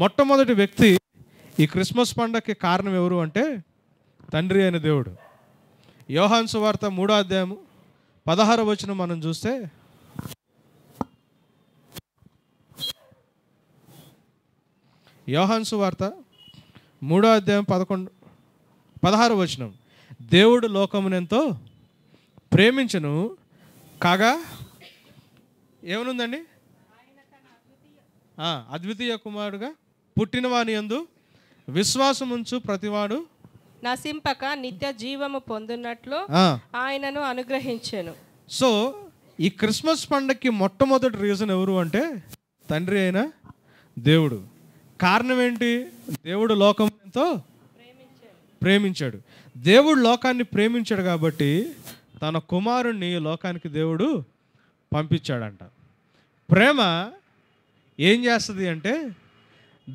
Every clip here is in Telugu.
మొట్టమొదటి వ్యక్తి ఈ క్రిస్మస్ పండగకి కారణం ఎవరు అంటే తండ్రి అయిన దేవుడు యోహాన్ సువార్త మూడో అధ్యాయము పదహార వచ్చిన మనం చూస్తే యోహాన్సు వార్త మూడో అధ్యాయం పదకొండు పదహారు వచనం దేవుడు లోకమునెంతో ప్రేమించను కాగా ఏమనుందండి అద్వితీయ కుమారుడుగా వాని ఎందు విశ్వాసముంచు ప్రతివాడు నశింపక నిత్య జీవము పొందినట్లు ఆయనను అనుగ్రహించాను సో ఈ క్రిస్మస్ పండగకి మొట్టమొదటి రీజన్ ఎవరు అంటే తండ్రి అయిన దేవుడు కారణం ఏంటి దేవుడు లోకం ఎంతో ప్రేమించాడు దేవుడు లోకాన్ని ప్రేమించాడు కాబట్టి తన కుమారుణ్ణి లోకానికి దేవుడు పంపించాడంట ప్రేమ ఏం చేస్తుంది అంటే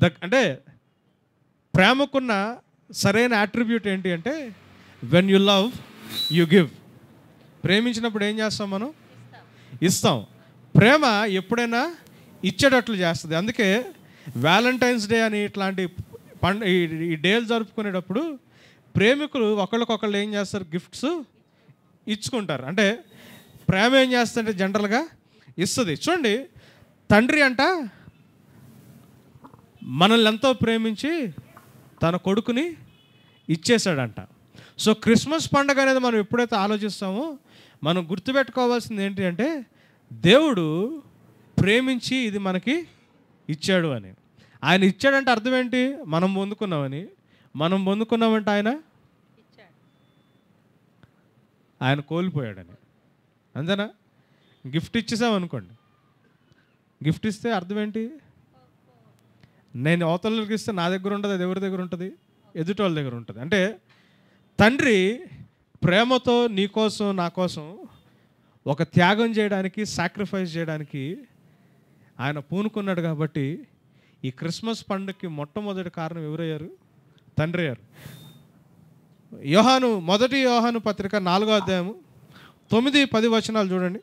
ద అంటే ప్రేమకున్న సరైన యాట్రిబ్యూట్ ఏంటి అంటే when you love you give ప్రేమించినప్పుడు ఏం చేస్తాం మనం ఇస్తాం ప్రేమ ఎప్పుడైనా ఇచ్చేటట్లు చేస్తుంది అందుకే వ్యాలంటైన్స్ డే అని ఇట్లాంటి పండ ఈ డేలు జరుపుకునేటప్పుడు ప్రేమికులు ఒకళ్ళకొకళ్ళు ఏం చేస్తారు గిఫ్ట్స్ ఇచ్చుకుంటారు అంటే ప్రేమ ఏం చేస్తుందంటే జనరల్గా ఇస్తుంది చూడండి తండ్రి అంట మనల్ని ఎంతో ప్రేమించి తన కొడుకుని ఇచ్చేశాడంట సో క్రిస్మస్ పండుగ అనేది మనం ఎప్పుడైతే ఆలోచిస్తామో మనం గుర్తుపెట్టుకోవాల్సింది ఏంటి అంటే దేవుడు ప్రేమించి ఇది మనకి ఇచ్చాడు అని ఆయన ఇచ్చాడంటే అర్థం ఏంటి మనం పొందుకున్నామని మనం పొందుకున్నామంటే ఆయన ఆయన కోల్పోయాడని అంతేనా గిఫ్ట్ ఇచ్చేసామనుకోండి గిఫ్ట్ ఇస్తే అర్థం ఏంటి నేను అవతలకి ఇస్తే నా దగ్గర ఉంటుంది అది ఎవరి దగ్గర ఉంటుంది ఎదుటోళ్ళ దగ్గర ఉంటుంది అంటే తండ్రి ప్రేమతో నీ కోసం నా కోసం ఒక త్యాగం చేయడానికి సాక్రిఫైస్ చేయడానికి ఆయన పూనుకున్నాడు కాబట్టి ఈ క్రిస్మస్ పండుగకి మొట్టమొదటి కారణం ఎవరయ్యారు తండ్రి అయ్యారు యోహాను మొదటి యోహాను పత్రిక నాలుగో అధ్యాయము తొమ్మిది పది వచనాలు చూడండి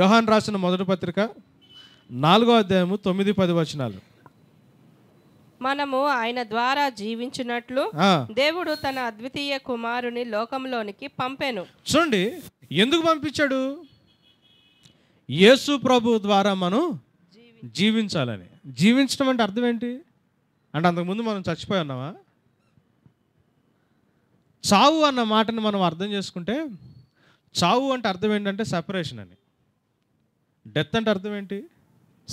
యోహాన్ రాసిన మొదటి పత్రిక నాలుగో అధ్యాయము తొమ్మిది పది వచనాలు మనము ఆయన ద్వారా జీవించినట్లు దేవుడు తన అద్వితీయ కుమారుని లోకంలోనికి పంపాను చూడండి ఎందుకు పంపించాడు యేసు ప్రభు ద్వారా మనం జీవించాలని జీవించడం అంటే అర్థం ఏంటి అంటే అంతకుముందు మనం చచ్చిపోయి ఉన్నామా చావు అన్న మాటను మనం అర్థం చేసుకుంటే చావు అంటే అర్థం ఏంటంటే సపరేషన్ అని డెత్ అంటే అర్థం ఏంటి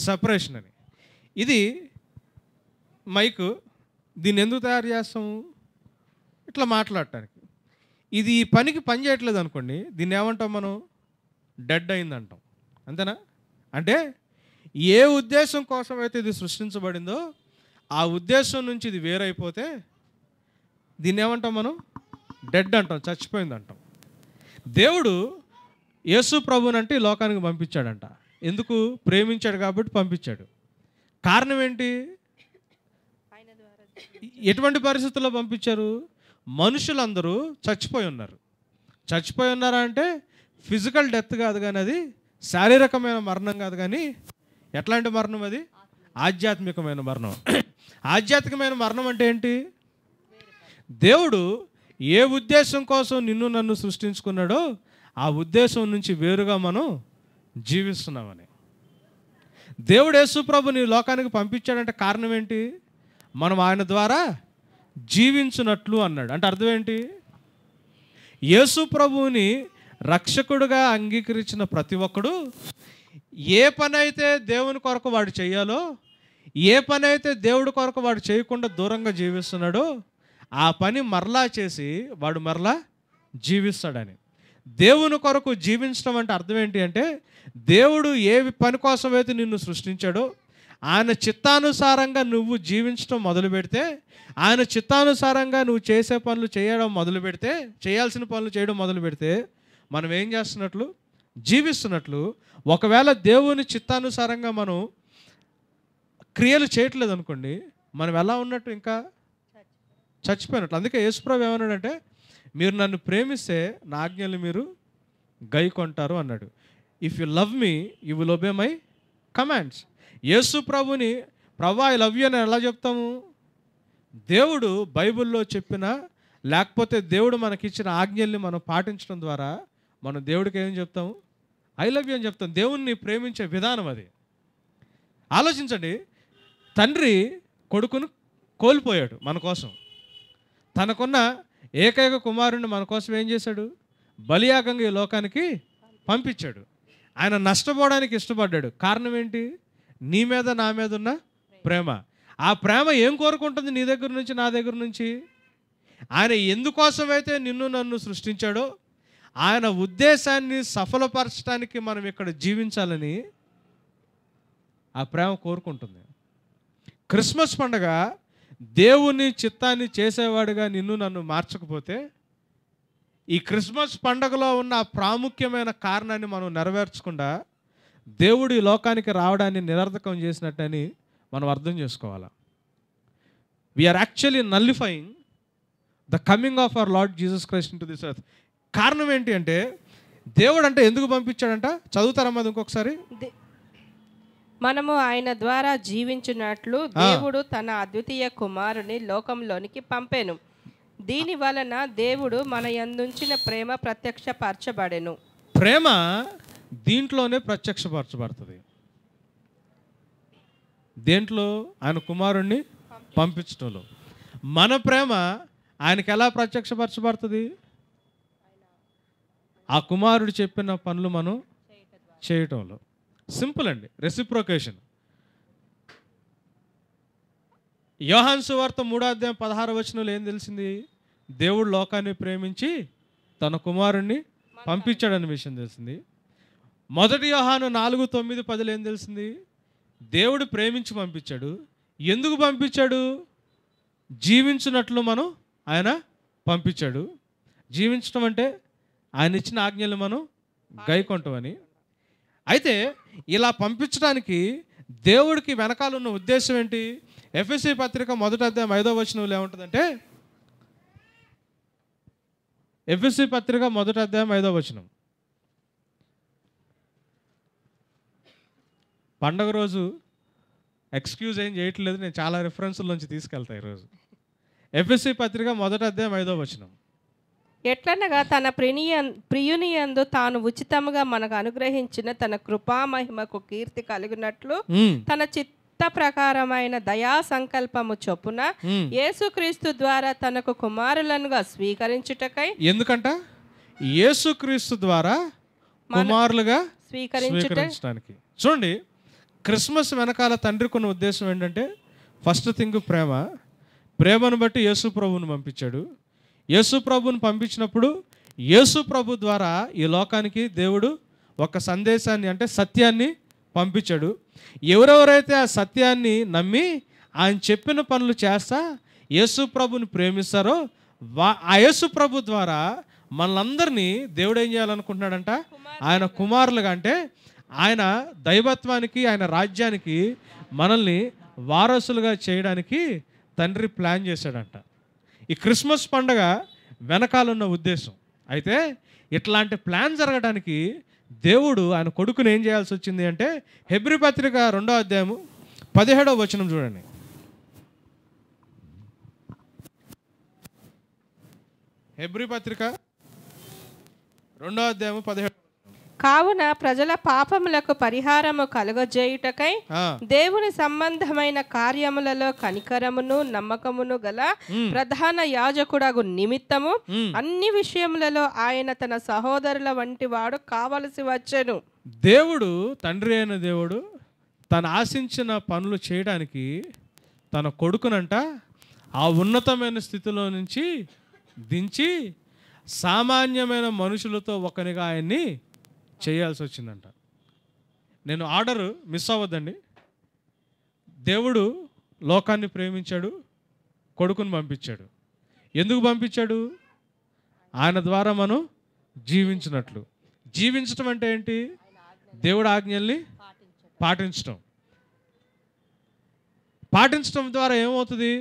సపరేషన్ అని ఇది మైక్ దీన్ని ఎందుకు తయారు చేస్తాము ఇట్లా మాట్లాడటానికి ఇది ఈ పనికి పని చేయట్లేదు అనుకోండి దీన్ని ఏమంటాం మనం డెడ్ అయింది అంటాం అంతేనా అంటే ఏ ఉద్దేశం కోసం అయితే ఇది సృష్టించబడిందో ఆ ఉద్దేశం నుంచి ఇది వేరైపోతే దీన్ని ఏమంటాం మనం డెడ్ అంటాం చచ్చిపోయింది అంటాం దేవుడు యేసు ప్రభునంటే ఈ లోకానికి పంపించాడంట ఎందుకు ప్రేమించాడు కాబట్టి పంపించాడు కారణం ఏంటి ఎటువంటి పరిస్థితుల్లో పంపించారు మనుషులందరూ చచ్చిపోయి ఉన్నారు చచ్చిపోయి ఉన్నారా అంటే ఫిజికల్ డెత్ కాదు కానీ అది శారీరకమైన మరణం కాదు కానీ ఎట్లాంటి మరణం అది ఆధ్యాత్మికమైన మరణం ఆధ్యాత్మికమైన మరణం అంటే ఏంటి దేవుడు ఏ ఉద్దేశం కోసం నిన్ను నన్ను సృష్టించుకున్నాడో ఆ ఉద్దేశం నుంచి వేరుగా మనం జీవిస్తున్నామని దేవుడు నీ లోకానికి పంపించాడంటే కారణం ఏంటి మనం ఆయన ద్వారా జీవించినట్లు అన్నాడు అంటే అర్థం ఏంటి ప్రభువుని రక్షకుడుగా అంగీకరించిన ప్రతి ఒక్కడు ఏ పనైతే దేవుని కొరకు వాడు చేయాలో ఏ పనైతే దేవుడి కొరకు వాడు చేయకుండా దూరంగా జీవిస్తున్నాడో ఆ పని మరలా చేసి వాడు మరలా జీవిస్తాడని దేవుని కొరకు జీవించడం అంటే అర్థం ఏంటి అంటే దేవుడు ఏ పని కోసం అయితే నిన్ను సృష్టించాడో ఆయన చిత్తానుసారంగా నువ్వు జీవించడం మొదలు పెడితే ఆయన చిత్తానుసారంగా నువ్వు చేసే పనులు చేయడం మొదలు పెడితే చేయాల్సిన పనులు చేయడం మొదలు పెడితే మనం ఏం చేస్తున్నట్లు జీవిస్తున్నట్లు ఒకవేళ దేవుని చిత్తానుసారంగా మనం క్రియలు చేయట్లేదు అనుకోండి మనం ఎలా ఉన్నట్టు ఇంకా చచ్చిపోయినట్లు అందుకే యేసుప్రభు ఏమన్నాడంటే మీరు నన్ను ప్రేమిస్తే నా ఆజ్ఞలు మీరు గై కొంటారు అన్నాడు if you love me you will obey my commands Yesu ప్రభుని ప్రభు ఐ లవ్ యూ అని ఎలా చెప్తాము దేవుడు బైబిల్లో చెప్పిన లేకపోతే దేవుడు మనకిచ్చిన ఆజ్ఞల్ని మనం పాటించడం ద్వారా మనం దేవుడికి ఏం చెప్తాము ఐ లవ్ యూ అని చెప్తాం దేవుణ్ణి ప్రేమించే విధానం అది ఆలోచించండి తండ్రి కొడుకును కోల్పోయాడు మన కోసం తనకున్న ఏకైక కుమారుణ్ణి మన కోసం ఏం చేశాడు బలియాగంగా ఈ లోకానికి పంపించాడు ఆయన నష్టపోవడానికి ఇష్టపడ్డాడు కారణం ఏంటి నీ మీద నా మీద ఉన్న ప్రేమ ఆ ప్రేమ ఏం కోరుకుంటుంది నీ దగ్గర నుంచి నా దగ్గర నుంచి ఆయన ఎందుకోసమైతే నిన్ను నన్ను సృష్టించాడో ఆయన ఉద్దేశాన్ని సఫలపరచడానికి మనం ఇక్కడ జీవించాలని ఆ ప్రేమ కోరుకుంటుంది క్రిస్మస్ పండుగ దేవుని చిత్తాన్ని చేసేవాడుగా నిన్ను నన్ను మార్చకపోతే ఈ క్రిస్మస్ పండగలో ఉన్న ప్రాముఖ్యమైన కారణాన్ని మనం నెరవేర్చకుండా దేవుడు ఈ లోకానికి రావడాన్ని నిరర్థకం చేసినట్టని మనం అర్థం చేసుకోవాలి we're actually nullifying the coming of our Lord Jesus Christ to this కారణం ఏంటి అంటే దేవుడు అంటే ఎందుకు పంపించాడంట చదువుతారమ్మది ఇంకొకసారి మనము ఆయన ద్వారా జీవించినట్లు దేవుడు తన అద్వితీయ కుమారుని లోకంలోనికి పంపాను దీని వలన దేవుడు మన ఎందుంచిన ప్రేమ ప్రత్యక్షపరచబడెను ప్రేమ దీంట్లోనే ప్రత్యక్షపరచబడుతుంది దేంట్లో ఆయన కుమారుణ్ణి పంపించడంలో మన ప్రేమ ఆయనకి ఎలా ప్రత్యక్షపరచబడుతుంది ఆ కుమారుడు చెప్పిన పనులు మనం చేయటంలో సింపుల్ అండి రెసిప్రోకేషన్ యోహాన్ సువార్త మూడాధ్యాయం పదహారు వచనంలో ఏం తెలిసింది దేవుడు లోకాన్ని ప్రేమించి తన కుమారుణ్ణి పంపించాడని విషయం తెలిసింది మొదటి యోహాను నాలుగు తొమ్మిది పదులు ఏం తెలిసింది దేవుడు ప్రేమించి పంపించాడు ఎందుకు పంపించాడు జీవించినట్లు మనం ఆయన పంపించాడు జీవించడం అంటే ఆయన ఇచ్చిన ఆజ్ఞలు మనం గైకొంటామని అయితే ఇలా పంపించడానికి దేవుడికి వెనకాల ఉన్న ఉద్దేశం ఏంటి ఎఫ్ఎస్సి పత్రిక మొదట అధ్యాయం ఐదో వచనంలో ఏముంటుందంటే ఎఫ్ఎస్సి పత్రిక మొదట అధ్యాయం ఐదో వచనం పండగ రోజు ఎక్స్క్యూజ్ ఏం చేయట్లేదు నేను చాలా రిఫరెన్స్ల నుంచి తీసుకెళ్తా ఈరోజు ఎఫ్ఎస్సి పత్రిక మొదట అధ్యాయం ఐదో వచనం ఎట్లనగా తన ప్రియ ప్రియునియందు తాను ఉచితముగా మనకు అనుగ్రహించిన తన కృపా మహిమకు కీర్తి కలిగినట్లు తన చిత్త ప్రకారమైన దయా సంకల్పము చొప్పున యేసుక్రీస్తు ద్వారా తనకు కుమారులనుగా స్వీకరించుటకై ఎందుకంట యేసుక్రీస్తు ద్వారా కుమారులుగా స్వీకరించడానికి చూడండి క్రిస్మస్ వెనకాల తండ్రి ఉన్న ఉద్దేశం ఏంటంటే ఫస్ట్ థింగ్ ప్రేమ ప్రేమను బట్టి యేసు ప్రభువును పంపించాడు యేసు ప్రభుని పంపించినప్పుడు యేసు ప్రభు ద్వారా ఈ లోకానికి దేవుడు ఒక సందేశాన్ని అంటే సత్యాన్ని పంపించాడు ఎవరెవరైతే ఆ సత్యాన్ని నమ్మి ఆయన చెప్పిన పనులు చేస్తా యేసు ప్రభుని ప్రేమిస్తారో వా ఆ యేసు ప్రభు ద్వారా మనందరినీ దేవుడు ఏం చేయాలనుకుంటున్నాడంట ఆయన కుమారులుగా అంటే ఆయన దైవత్వానికి ఆయన రాజ్యానికి మనల్ని వారసులుగా చేయడానికి తండ్రి ప్లాన్ చేశాడంట ఈ క్రిస్మస్ పండగ వెనకాలన్న ఉద్దేశం అయితే ఇట్లాంటి ప్లాన్ జరగడానికి దేవుడు ఆయన కొడుకుని ఏం చేయాల్సి వచ్చింది అంటే హెబ్రి పత్రిక రెండో అధ్యాయము పదిహేడవ వచనం చూడండి హెబ్రి పత్రిక రెండో అధ్యాయము పదిహేడు కావున ప్రజల పాపములకు పరిహారము కలుగజేయుటకై దేవుని సంబంధమైన కార్యములలో కనికరమును నమ్మకమును గల ప్రధాన యాజకుడగు నిమిత్తము అన్ని విషయములలో ఆయన తన సహోదరుల వంటి వాడు కావలసి వచ్చెను దేవుడు తండ్రి అయిన దేవుడు తను ఆశించిన పనులు చేయడానికి తన కొడుకునంట ఆ ఉన్నతమైన స్థితిలో నుంచి దించి సామాన్యమైన మనుషులతో ఒకనిగా ఆయన్ని చేయాల్సి వచ్చిందంట నేను ఆర్డర్ మిస్ అవ్వద్దండి దేవుడు లోకాన్ని ప్రేమించాడు కొడుకును పంపించాడు ఎందుకు పంపించాడు ఆయన ద్వారా మనం జీవించినట్లు జీవించటం అంటే ఏంటి దేవుడు ఆజ్ఞల్ని పాటించటం పాటించటం ద్వారా ఏమవుతుంది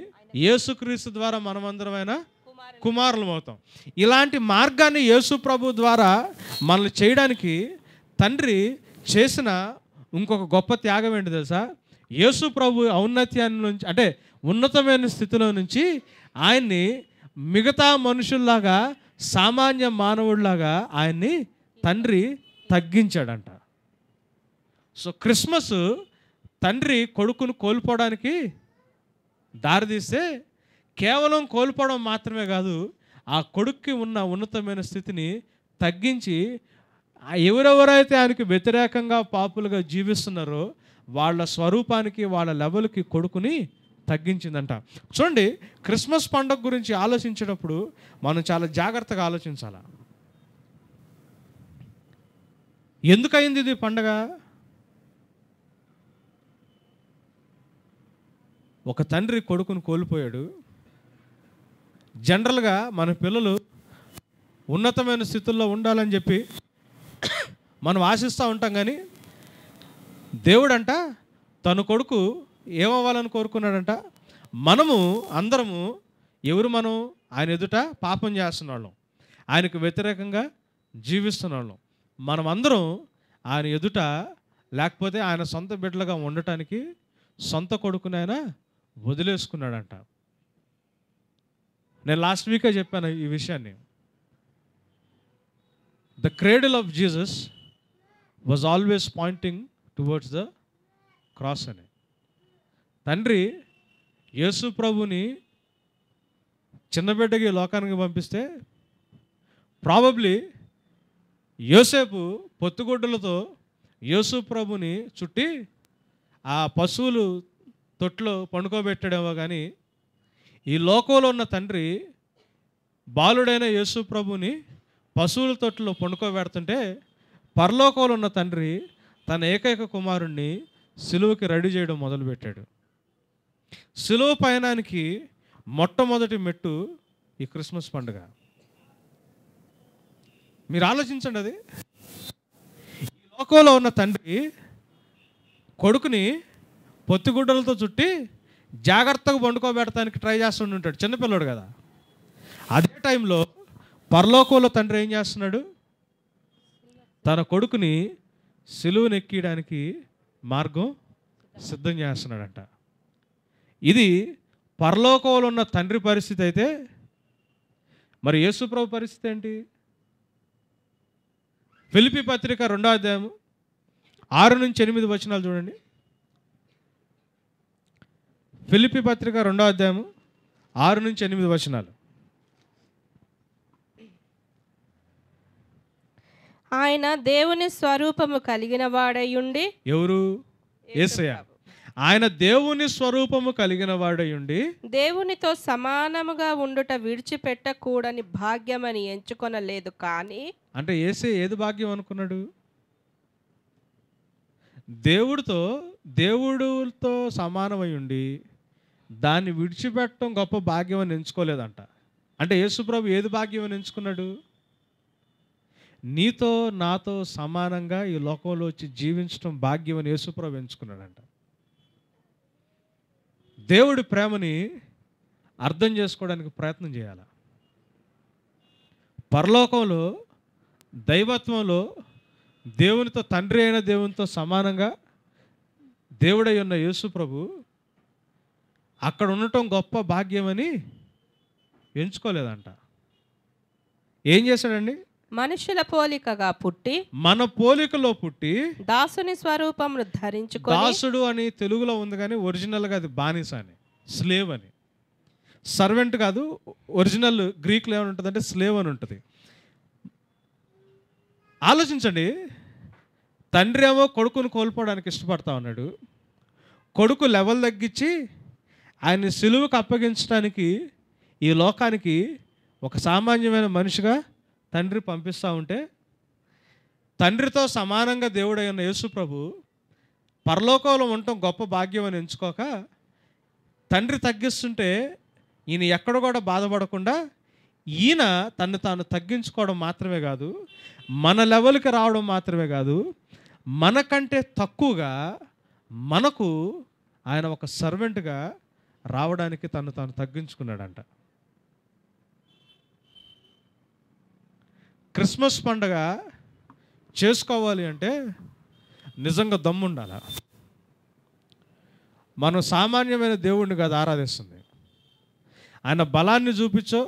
ఏసుక్రీస్తు ద్వారా మనమందరమైనా కుమారులు అవుతాం ఇలాంటి మార్గాన్ని యేసు ప్రభు ద్వారా మనల్ని చేయడానికి తండ్రి చేసిన ఇంకొక గొప్ప త్యాగం ఏంటి తెలుసా యేసు ప్రభు ఔన్నత్యాన్ని నుంచి అంటే ఉన్నతమైన స్థితిలో నుంచి ఆయన్ని మిగతా మనుషుల్లాగా సామాన్య మానవుడిలాగా ఆయన్ని తండ్రి తగ్గించాడంట సో క్రిస్మస్ తండ్రి కొడుకును కోల్పోవడానికి దారితీస్తే కేవలం కోల్పోవడం మాత్రమే కాదు ఆ కొడుక్కి ఉన్న ఉన్నతమైన స్థితిని తగ్గించి ఎవరెవరైతే ఆయనకి వ్యతిరేకంగా పాపులుగా జీవిస్తున్నారో వాళ్ళ స్వరూపానికి వాళ్ళ లెవెల్కి కొడుకుని తగ్గించిందంట చూడండి క్రిస్మస్ పండుగ గురించి ఆలోచించేటప్పుడు మనం చాలా జాగ్రత్తగా ఆలోచించాల ఎందుకయింది ఇది పండగ ఒక తండ్రి కొడుకును కోల్పోయాడు జనరల్గా మన పిల్లలు ఉన్నతమైన స్థితుల్లో ఉండాలని చెప్పి మనం ఆశిస్తూ ఉంటాం కానీ దేవుడంట తన కొడుకు ఏమవ్వాలని కోరుకున్నాడంట మనము అందరము ఎవరు మనం ఆయన ఎదుట పాపం చేస్తున్న వాళ్ళం ఆయనకు వ్యతిరేకంగా జీవిస్తున్న వాళ్ళం మనం అందరం ఆయన ఎదుట లేకపోతే ఆయన సొంత బిడ్డలుగా ఉండటానికి సొంత కొడుకునైనా వదిలేసుకున్నాడంట నేను లాస్ట్ వీకే చెప్పాను ఈ విషయాన్ని the cradle of Jesus was always pointing towards the cross అని తండ్రి యేసు ప్రభుని చిన్నబిడ్డకి లోకానికి పంపిస్తే ప్రాబబ్లీ యోసేపు పొత్తుగొడ్డలతో యేసు ప్రభుని చుట్టి ఆ పశువులు తొట్లో పండుకోబెట్టడేమో కానీ ఈ లోకంలో ఉన్న తండ్రి బాలుడైన యేసు ప్రభుని పశువుల తొట్టులో పండుకోబెడుతుంటే పరలోకంలో ఉన్న తండ్రి తన ఏకైక కుమారుణ్ణి సులువుకి రెడీ చేయడం మొదలుపెట్టాడు సులువు పయనానికి మొట్టమొదటి మెట్టు ఈ క్రిస్మస్ పండుగ మీరు ఆలోచించండి అది ఈ లోకంలో ఉన్న తండ్రి కొడుకుని పొత్తిగుడ్డలతో చుట్టి జాగ్రత్తగా వండుకోబెడతానికి ట్రై చేస్తుండి ఉంటాడు చిన్నపిల్లడు కదా అదే టైంలో పరలోకంలో తండ్రి ఏం చేస్తున్నాడు తన కొడుకుని సిలువును నెక్కియడానికి మార్గం సిద్ధం చేస్తున్నాడంట ఇది పరలోకంలో ఉన్న తండ్రి పరిస్థితి అయితే మరి యేసుప్రభు పరిస్థితి ఏంటి ఫిలిపి పత్రిక రెండో అధ్యాయం ఆరు నుంచి ఎనిమిది వచనాలు చూడండి ఫిలిపి పత్రిక రెండో అధ్యాయము ఆరు నుంచి ఎనిమిది వచనాలు ఆయన దేవుని స్వరూపము కలిగిన వాడయుండి ఎవరు ఆయన దేవుని స్వరూపము కలిగిన వాడయుండి దేవునితో సమానముగా ఉండుట విడిచిపెట్టకూడని భాగ్యమని ఎంచుకొనలేదు కానీ అంటే ఏసే ఏది భాగ్యం అనుకున్నాడు దేవుడితో దేవుడితో సమానమై ఉండి దాన్ని విడిచిపెట్టడం గొప్ప భాగ్యం అని ఎంచుకోలేదంట అంటే యేసుప్రభు ఏది భాగ్యం అని ఎంచుకున్నాడు నీతో నాతో సమానంగా ఈ లోకంలో వచ్చి జీవించడం భాగ్యం అని యేసుప్రభు ఎంచుకున్నాడంట దేవుడి ప్రేమని అర్థం చేసుకోవడానికి ప్రయత్నం చేయాలి పరలోకంలో దైవత్వంలో దేవునితో తండ్రి అయిన దేవునితో సమానంగా దేవుడై ఉన్న యేసుప్రభు ప్రభు అక్కడ ఉండటం గొప్ప భాగ్యమని ఎంచుకోలేదంట ఏం చేశాడండి మనుషుల పోలికగా పుట్టి మన పోలికలో పుట్టి దాసుని స్వరూపము ధరించుకో దాసుడు అని తెలుగులో ఉంది కానీ ఒరిజినల్గా అది బానిస అని స్లేవ్ అని సర్వెంట్ కాదు ఒరిజినల్ గ్రీక్లో ఏమైనా ఉంటుందంటే స్లేవ్ అని ఉంటుంది ఆలోచించండి తండ్రి ఏమో కొడుకును కోల్పోవడానికి ఇష్టపడతా ఉన్నాడు కొడుకు లెవెల్ తగ్గించి ఆయన సులువుకు అప్పగించడానికి ఈ లోకానికి ఒక సామాన్యమైన మనిషిగా తండ్రి పంపిస్తూ ఉంటే తండ్రితో సమానంగా దేవుడైన యేసుప్రభు పరలోకంలో ఉండటం గొప్ప భాగ్యం అని ఎంచుకోక తండ్రి తగ్గిస్తుంటే ఈయన ఎక్కడ కూడా బాధపడకుండా ఈయన తను తాను తగ్గించుకోవడం మాత్రమే కాదు మన లెవెల్కి రావడం మాత్రమే కాదు మనకంటే తక్కువగా మనకు ఆయన ఒక సర్వెంట్గా రావడానికి తను తాను తగ్గించుకున్నాడంట క్రిస్మస్ పండగ చేసుకోవాలి అంటే నిజంగా ఉండాల మనం సామాన్యమైన దేవుణ్ణి కాదు ఆరాధిస్తుంది ఆయన బలాన్ని చూపించో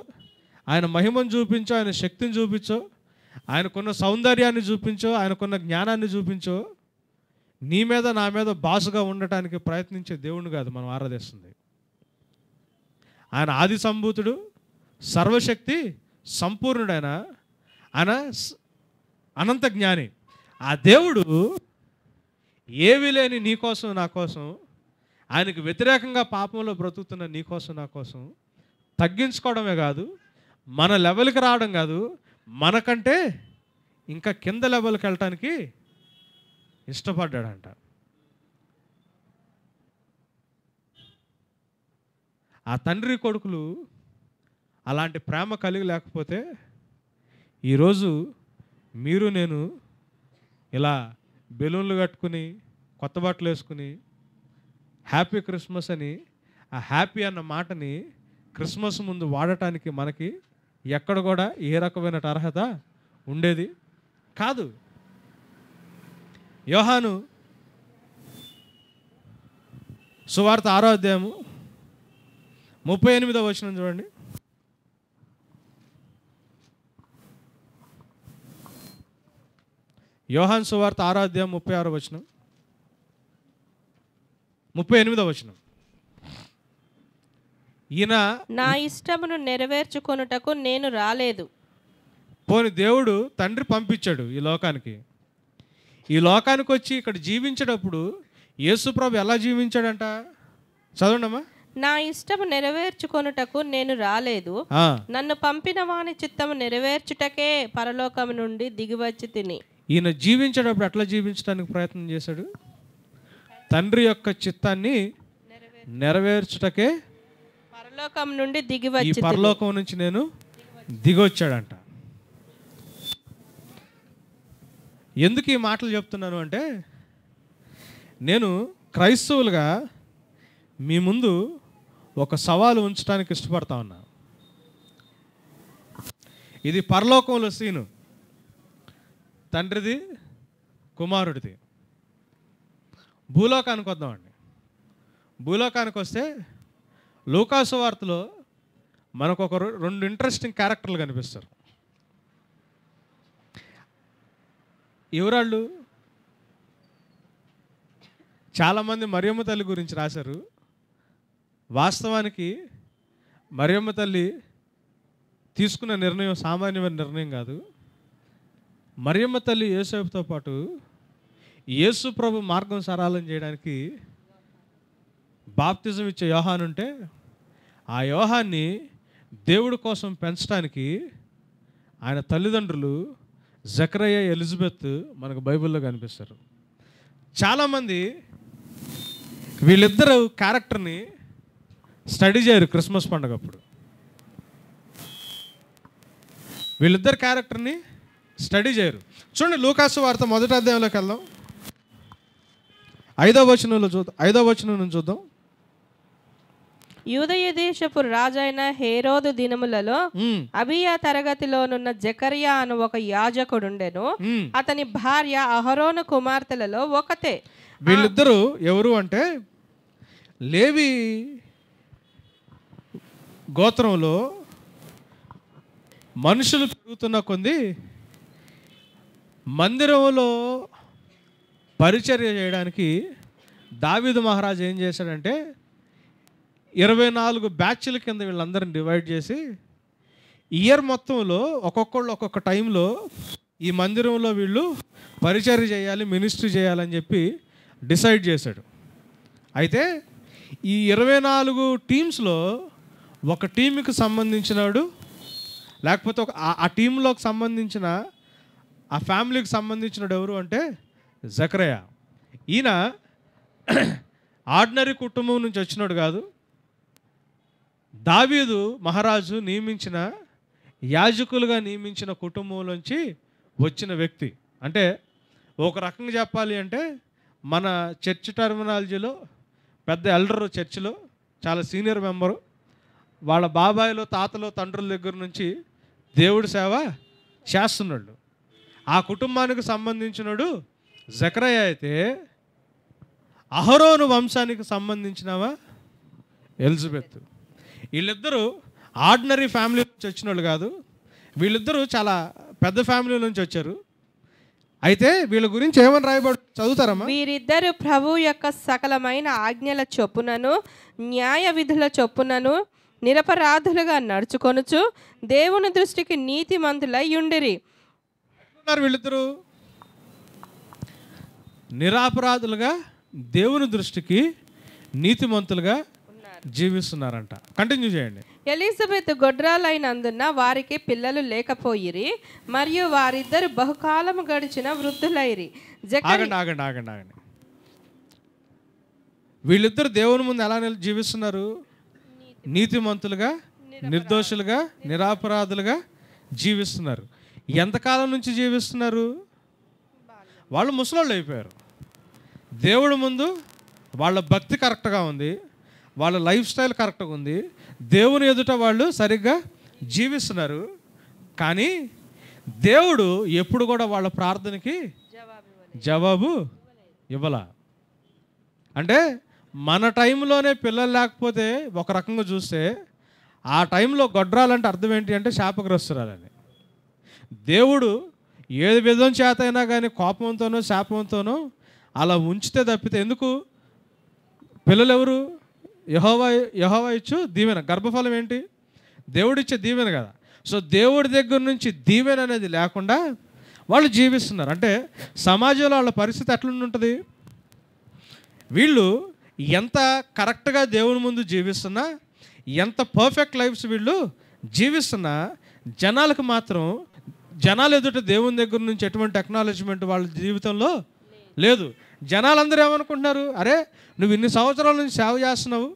ఆయన మహిమను చూపించో ఆయన శక్తిని చూపించో ఆయనకున్న సౌందర్యాన్ని చూపించో ఆయనకున్న జ్ఞానాన్ని చూపించో నీ మీద నా మీద బాసుగా ఉండటానికి ప్రయత్నించే దేవుణ్ణి కాదు మనం ఆరాధిస్తుంది ఆయన ఆది సంభూతుడు సర్వశక్తి సంపూర్ణుడు ఆయన ఆయన అనంత జ్ఞాని ఆ దేవుడు ఏవి లేని నీ కోసం నా కోసం ఆయనకు వ్యతిరేకంగా పాపంలో బ్రతుకుతున్న నీ కోసం నా కోసం తగ్గించుకోవడమే కాదు మన లెవెల్కి రావడం కాదు మనకంటే ఇంకా కింద లెవెల్కి వెళ్ళటానికి ఇష్టపడ్డాడంట ఆ తండ్రి కొడుకులు అలాంటి ప్రేమ కలిగి లేకపోతే ఈరోజు మీరు నేను ఇలా బెలూన్లు కట్టుకుని కొత్త బట్టలు వేసుకుని హ్యాపీ క్రిస్మస్ అని ఆ హ్యాపీ అన్న మాటని క్రిస్మస్ ముందు వాడటానికి మనకి ఎక్కడ కూడా ఏ రకమైన అర్హత ఉండేది కాదు యోహాను సువార్త ఆరో అధ్యాయము ముప్పై ఎనిమిదవ వచనం చూడండి యోహాన్ సువార్త ఆరాధ్య ముప్పై ఆరో వచనం ముప్పై ఎనిమిదో వచనం ఈయన నా ఇష్టమును నెరవేర్చుకొనుటకు నేను రాలేదు పోని దేవుడు తండ్రి పంపించాడు ఈ లోకానికి ఈ లోకానికి వచ్చి ఇక్కడ జీవించేటప్పుడు యేసుప్రభు ఎలా జీవించాడంట చదవండమ్మా నా ఇష్టము నెరవేర్చుకొనుటకు నేను రాలేదు నన్ను పంపిన వాని చిత్తము నెరవేర్చుటకే పరలోకం నుండి దిగివచ్చి తిని ఈయన జీవించేటప్పుడు ఎట్లా జీవించడానికి ప్రయత్నం చేశాడు తండ్రి యొక్క చిత్తాన్ని నెరవేర్చుటకే పరలోకం నుండి దిగివచ్చి పరలోకం నుంచి నేను దిగొచ్చాడంట ఎందుకు ఈ మాటలు చెప్తున్నాను అంటే నేను క్రైస్తవులుగా మీ ముందు ఒక సవాలు ఉంచడానికి ఇష్టపడతా ఉన్నా ఇది పరలోకంలో సీను తండ్రిది కుమారుడిది భూలోకానికి వద్దామండి భూలోకానికి వస్తే లూకాసు వార్తలో మనకు ఒక రెండు ఇంట్రెస్టింగ్ క్యారెక్టర్లు కనిపిస్తారు ఎవరాళ్ళు చాలామంది మరియమ్మ తల్లి గురించి రాశారు వాస్తవానికి మరియమ్మ తల్లి తీసుకున్న నిర్ణయం సామాన్యమైన నిర్ణయం కాదు మరియమ్మ తల్లి యేసేపుతో పాటు యేసు ప్రభు మార్గం సరాలం చేయడానికి బాప్తిజం ఇచ్చే యోహాన్ ఉంటే ఆ యోహాన్ని దేవుడి కోసం పెంచడానికి ఆయన తల్లిదండ్రులు జక్రయ్య ఎలిజబెత్ మనకు బైబిల్లో కనిపిస్తారు చాలామంది వీళ్ళిద్దరు క్యారెక్టర్ని స్టడీ చేయరు క్రిస్మస్ పండుగ అప్పుడు వీళ్ళిద్దరు క్యారెక్టర్ని స్టడీ చేయరు చూడండి లూకాసు వార్త మొదట అధ్యాయంలోకి వెళ్దాం ఐదో వచనంలో చూద్దాం ఐదో వచనం నుంచి చూద్దాం యూదయ దేశపు రాజైన హేరోదు దినములలో అబియా తరగతిలోనున్న జకరియా అను ఒక యాజకుడుండెను అతని భార్య అహరోను కుమార్తెలలో ఒకతే వీళ్ళిద్దరూ ఎవరు అంటే లేవి గోత్రంలో మనుషులు పెరుగుతున్న కొంది మందిరంలో పరిచర్య చేయడానికి దావిద మహారాజు ఏం చేశాడంటే ఇరవై నాలుగు బ్యాచ్ల కింద వీళ్ళందరిని డివైడ్ చేసి ఇయర్ మొత్తంలో ఒక్కొక్కళ్ళు ఒక్కొక్క టైంలో ఈ మందిరంలో వీళ్ళు పరిచర్య చేయాలి మినిస్ట్రీ చేయాలని చెప్పి డిసైడ్ చేశాడు అయితే ఈ ఇరవై నాలుగు టీమ్స్లో ఒక టీంకి సంబంధించినాడు లేకపోతే ఒక ఆ టీంలోకి సంబంధించిన ఆ ఫ్యామిలీకి సంబంధించినడు ఎవరు అంటే జకరయ్య ఈయన ఆర్డినరీ కుటుంబం నుంచి వచ్చినాడు కాదు దావీదు మహారాజు నియమించిన యాజకులుగా నియమించిన కుటుంబంలోంచి వచ్చిన వ్యక్తి అంటే ఒక రకంగా చెప్పాలి అంటే మన చర్చ్ టర్మినాలజీలో పెద్ద ఎల్డర్ చర్చిలో చాలా సీనియర్ మెంబరు వాళ్ళ బాబాయ్లో తాతలు తండ్రుల దగ్గర నుంచి దేవుడి సేవ చేస్తున్నాడు ఆ కుటుంబానికి సంబంధించినడు జకరయ్య అయితే అహరోను వంశానికి సంబంధించినవా ఎలిజబెత్ వీళ్ళిద్దరూ ఆర్డినరీ ఫ్యామిలీ నుంచి వచ్చిన వాళ్ళు కాదు వీళ్ళిద్దరూ చాలా పెద్ద ఫ్యామిలీ నుంచి వచ్చారు అయితే వీళ్ళ గురించి ఏమని రాయబడు చదువుతారమ్మా వీరిద్దరు ప్రభు యొక్క సకలమైన ఆజ్ఞల చొప్పునను న్యాయ విధుల చొప్పునను నిరపరాధులుగా నడుచుకొనుచు దేవుని దృష్టికి నీతి మంతులై ఉండిరి వీళ్ళిద్దరు నిరాపరాధులుగా దేవుని దృష్టికి నీతి మంతులుగా జీవిస్తున్నారంట కంటిన్యూ చేయండి ఎలిజబెత్ గొడ్రాలైనందున వారికి పిల్లలు లేకపోయిరి మరియు వారిద్దరు బహుకాలం గడిచిన వృద్ధులైరి ఆగండి ఆగండి ఆగండి వీళ్ళిద్దరు దేవుని ముందు ఎలా జీవిస్తున్నారు నీతిమంతులుగా నిర్దోషులుగా నిరాపరాధులుగా జీవిస్తున్నారు ఎంతకాలం నుంచి జీవిస్తున్నారు వాళ్ళు ముసలోళ్ళు అయిపోయారు దేవుడు ముందు వాళ్ళ భక్తి కరెక్ట్గా ఉంది వాళ్ళ లైఫ్ స్టైల్ కరెక్ట్గా ఉంది దేవుని ఎదుట వాళ్ళు సరిగ్గా జీవిస్తున్నారు కానీ దేవుడు ఎప్పుడు కూడా వాళ్ళ ప్రార్థనకి జవాబు ఇవ్వలా అంటే మన టైంలోనే పిల్లలు లేకపోతే ఒక రకంగా చూస్తే ఆ టైంలో గొడ్రాలంటే అర్థం ఏంటి అంటే శాపగ్రస్తురాలని దేవుడు ఏ విధం చేతైనా కానీ కోపంతోనో శాపంతోనో అలా ఉంచితే తప్పితే ఎందుకు పిల్లలు ఎవరు యహోవా యహోవా ఇచ్చు దీవెన గర్భఫలం ఏంటి దేవుడిచ్చే దీవెన కదా సో దేవుడి దగ్గర నుంచి దీవెన అనేది లేకుండా వాళ్ళు జీవిస్తున్నారు అంటే సమాజంలో వాళ్ళ పరిస్థితి ఎట్లుంటుంది వీళ్ళు ఎంత కరెక్ట్గా దేవుని ముందు జీవిస్తున్నా ఎంత పర్ఫెక్ట్ లైఫ్స్ వీళ్ళు జీవిస్తున్నా జనాలకు మాత్రం జనాలు ఎదుట దేవుని దగ్గర నుంచి ఎటువంటి టెక్నాలజీమెంట్ వాళ్ళ జీవితంలో లేదు జనాలందరూ ఏమనుకుంటున్నారు అరే నువ్వు ఇన్ని సంవత్సరాల నుంచి సేవ చేస్తున్నావు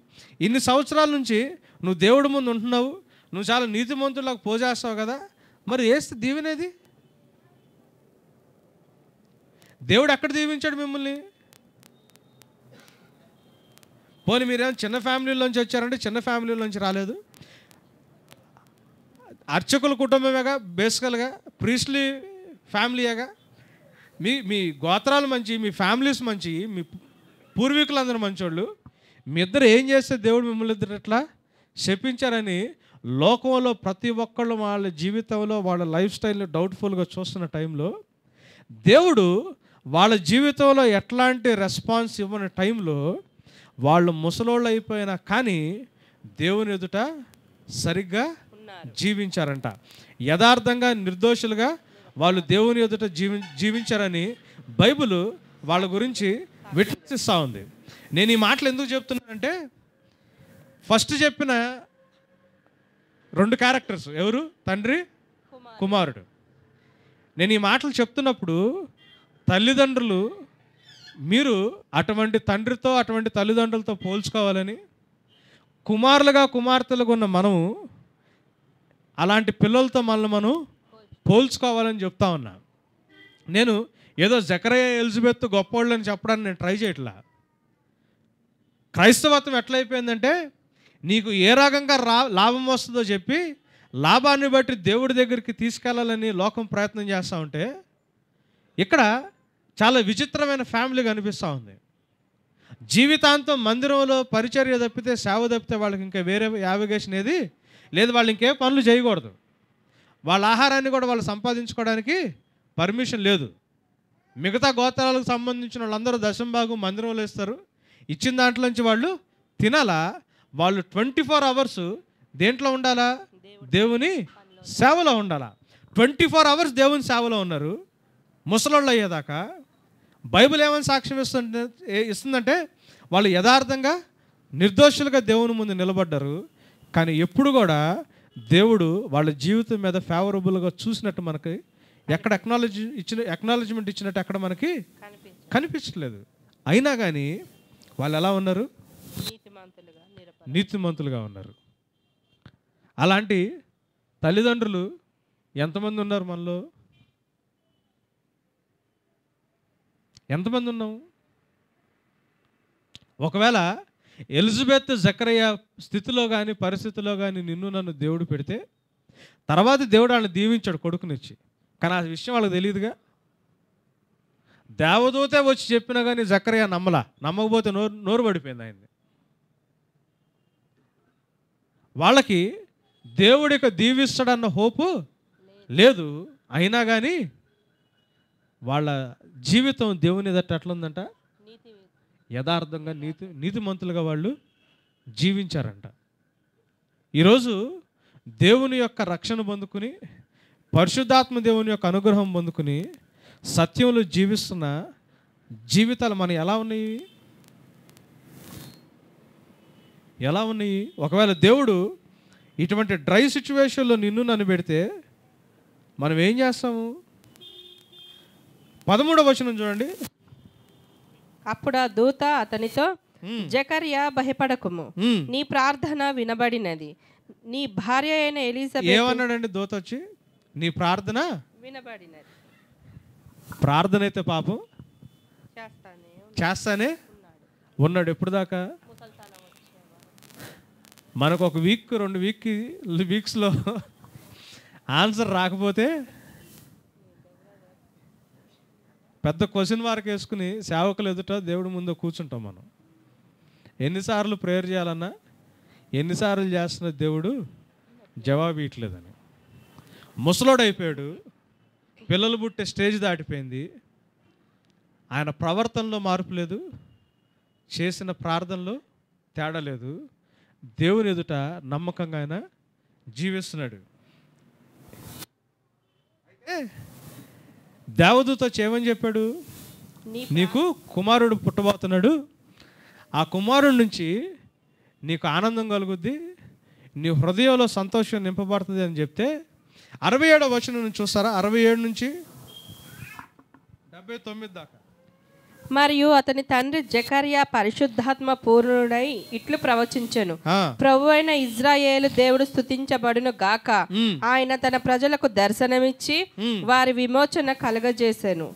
ఇన్ని సంవత్సరాల నుంచి నువ్వు దేవుడి ముందు ఉంటున్నావు నువ్వు చాలా నీతిమంతులకు పోజేస్తావు కదా మరి వేస్తే దీవెనేది దేవుడు ఎక్కడ దీవించాడు మిమ్మల్ని పోనీ ఏమైనా చిన్న ఫ్యామిలీలోంచి వచ్చారంటే చిన్న ఫ్యామిలీలోంచి రాలేదు అర్చకుల కుటుంబమేగా బేసికల్గా ప్రీస్లీ ఫ్యామిలీయేగా మీ మీ గోత్రాలు మంచి మీ ఫ్యామిలీస్ మంచి మీ పూర్వీకులందరూ మంచోళ్ళు మీ ఇద్దరు ఏం చేస్తే దేవుడు మిమ్మల్ని ఇద్దరు ఎట్లా చెప్పించారని లోకంలో ప్రతి ఒక్కళ్ళు వాళ్ళ జీవితంలో వాళ్ళ లైఫ్ స్టైల్ని డౌట్ఫుల్గా చూస్తున్న టైంలో దేవుడు వాళ్ళ జీవితంలో ఎట్లాంటి రెస్పాన్స్ ఇవ్వని టైంలో వాళ్ళు ముసలోళ్ళు అయిపోయినా కానీ దేవుని ఎదుట సరిగ్గా జీవించారంట యథార్థంగా నిర్దోషులుగా వాళ్ళు దేవుని ఎదుట జీవి జీవించారని బైబుల్ వాళ్ళ గురించి విటసిస్తూ ఉంది నేను ఈ మాటలు ఎందుకు చెప్తున్నానంటే ఫస్ట్ చెప్పిన రెండు క్యారెక్టర్స్ ఎవరు తండ్రి కుమారుడు నేను ఈ మాటలు చెప్తున్నప్పుడు తల్లిదండ్రులు మీరు అటువంటి తండ్రితో అటువంటి తల్లిదండ్రులతో పోల్చుకోవాలని కుమారులుగా కుమార్తెలుగా ఉన్న మనము అలాంటి పిల్లలతో మనల్ని మనం పోల్చుకోవాలని చెప్తా ఉన్నా నేను ఏదో జకరయ్య ఎలిజబెత్ గొప్పోళ్ళు అని చెప్పడానికి నేను ట్రై చేయట్లా క్రైస్తవత్వం ఎట్లయిపోయిందంటే నీకు ఏ రకంగా రా లాభం వస్తుందో చెప్పి లాభాన్ని బట్టి దేవుడి దగ్గరికి తీసుకెళ్లాలని లోకం ప్రయత్నం చేస్తూ ఉంటే ఇక్కడ చాలా విచిత్రమైన ఫ్యామిలీ కనిపిస్తూ ఉంది జీవితాంతం మందిరంలో పరిచర్య తప్పితే సేవ తప్పితే వాళ్ళకి ఇంకా వేరే యావిగేషన్ ఏది లేదు వాళ్ళు ఇంకే పనులు చేయకూడదు వాళ్ళ ఆహారాన్ని కూడా వాళ్ళు సంపాదించుకోవడానికి పర్మిషన్ లేదు మిగతా గోత్రాలకు సంబంధించిన వాళ్ళందరూ దశంభాగం మందిరంలో ఇస్తారు ఇచ్చిన దాంట్లోంచి వాళ్ళు తినాలా వాళ్ళు ట్వంటీ ఫోర్ అవర్స్ దేంట్లో ఉండాలా దేవుని సేవలో ఉండాలా ట్వంటీ ఫోర్ అవర్స్ దేవుని సేవలో ఉన్నారు ముసలోళ్ళు అయ్యేదాకా బైబిల్ ఏమని సాక్ష్యం ఇస్తుంది ఇస్తుందంటే వాళ్ళు యథార్థంగా నిర్దోషులుగా దేవుని ముందు నిలబడ్డారు కానీ ఎప్పుడు కూడా దేవుడు వాళ్ళ జీవితం మీద ఫేవరబుల్గా చూసినట్టు మనకి ఎక్కడ ఎక్నాలజీ ఇచ్చిన ఎక్నాలజ్మెంట్ ఇచ్చినట్టు ఎక్కడ మనకి కనిపించట్లేదు అయినా కానీ వాళ్ళు ఎలా ఉన్నారు నీతిమంతులుగా ఉన్నారు అలాంటి తల్లిదండ్రులు ఎంతమంది ఉన్నారు మనలో ఎంతమంది ఉన్నాము ఒకవేళ ఎలిజబెత్ జకరయ్య స్థితిలో కానీ పరిస్థితిలో కానీ నిన్ను నన్ను దేవుడు పెడితే తర్వాత దేవుడు ఆయన దీవించాడు కొడుకునిచ్చి కానీ ఆ విషయం వాళ్ళకి తెలియదుగా దేవదూతే వచ్చి చెప్పినా కానీ జక్రయ్య నమ్మలా నమ్మకపోతే నోరు నోరు పడిపోయింది ఆయన్ని వాళ్ళకి దేవుడి యొక్క దీవిస్తాడన్న హోపు లేదు అయినా కానీ వాళ్ళ జీవితం దేవుని ఎట్లా ఉందంట యథార్థంగా నీతి నీతిమంతులుగా వాళ్ళు జీవించారంట ఈరోజు దేవుని యొక్క రక్షణ పొందుకుని పరిశుద్ధాత్మ దేవుని యొక్క అనుగ్రహం పొందుకుని సత్యంలో జీవిస్తున్న జీవితాలు మనం ఎలా ఉన్నాయి ఎలా ఉన్నాయి ఒకవేళ దేవుడు ఇటువంటి డ్రై సిచ్యువేషన్లో నిన్ను నన్ను పెడితే మనం ఏం చేస్తాము పదమూడవ వచనం చూడండి అప్పుడు ఆ దూత అతనితో జకర్యా భయపడకుము నీ ప్రార్థన వినబడినది నీ భార్య అయిన ఎలిజబెత్ ఏమన్నాడండి దూత వచ్చి నీ ప్రార్థన వినబడినది ప్రార్థన అయితే పాపం చేస్తానే ఉన్నాడు ఎప్పుడు దాకా మనకు ఒక వీక్ రెండు వీక్ వీక్స్లో ఆన్సర్ రాకపోతే పెద్ద క్వశ్చన్ మార్క్ వేసుకుని సేవకులు ఎదుట దేవుడి ముందు కూర్చుంటాం మనం ఎన్నిసార్లు ప్రేయర్ చేయాలన్నా ఎన్నిసార్లు చేస్తున్న దేవుడు జవాబు ఇవ్వట్లేదని ముసలోడైపోయాడు పిల్లలు పుట్టే స్టేజ్ దాటిపోయింది ఆయన ప్రవర్తనలో మార్పు లేదు చేసిన ప్రార్థనలో తేడా లేదు దేవుని ఎదుట నమ్మకంగా ఆయన జీవిస్తున్నాడు అయితే దేవదూతో చేయమని చెప్పాడు నీకు కుమారుడు పుట్టబోతున్నాడు ఆ కుమారుడు నుంచి నీకు ఆనందం కలుగుద్ది నీ హృదయంలో సంతోషం నింపబడుతుంది అని చెప్తే అరవై ఏడవ వచనం నుంచి చూస్తారా అరవై ఏడు నుంచి డెబ్బై తొమ్మిది దాకా మరియు అతని తండ్రి జకర్యా పరిశుద్ధాత్మ పూర్ణుడై ఇట్లు ప్రవచించను ప్రభు అయిన ఇజ్రాయేల్ దేవుడు స్థుతించబడును గాక ఆయన తన ప్రజలకు దర్శనమిచ్చి వారి విమోచన కలుగజేశాను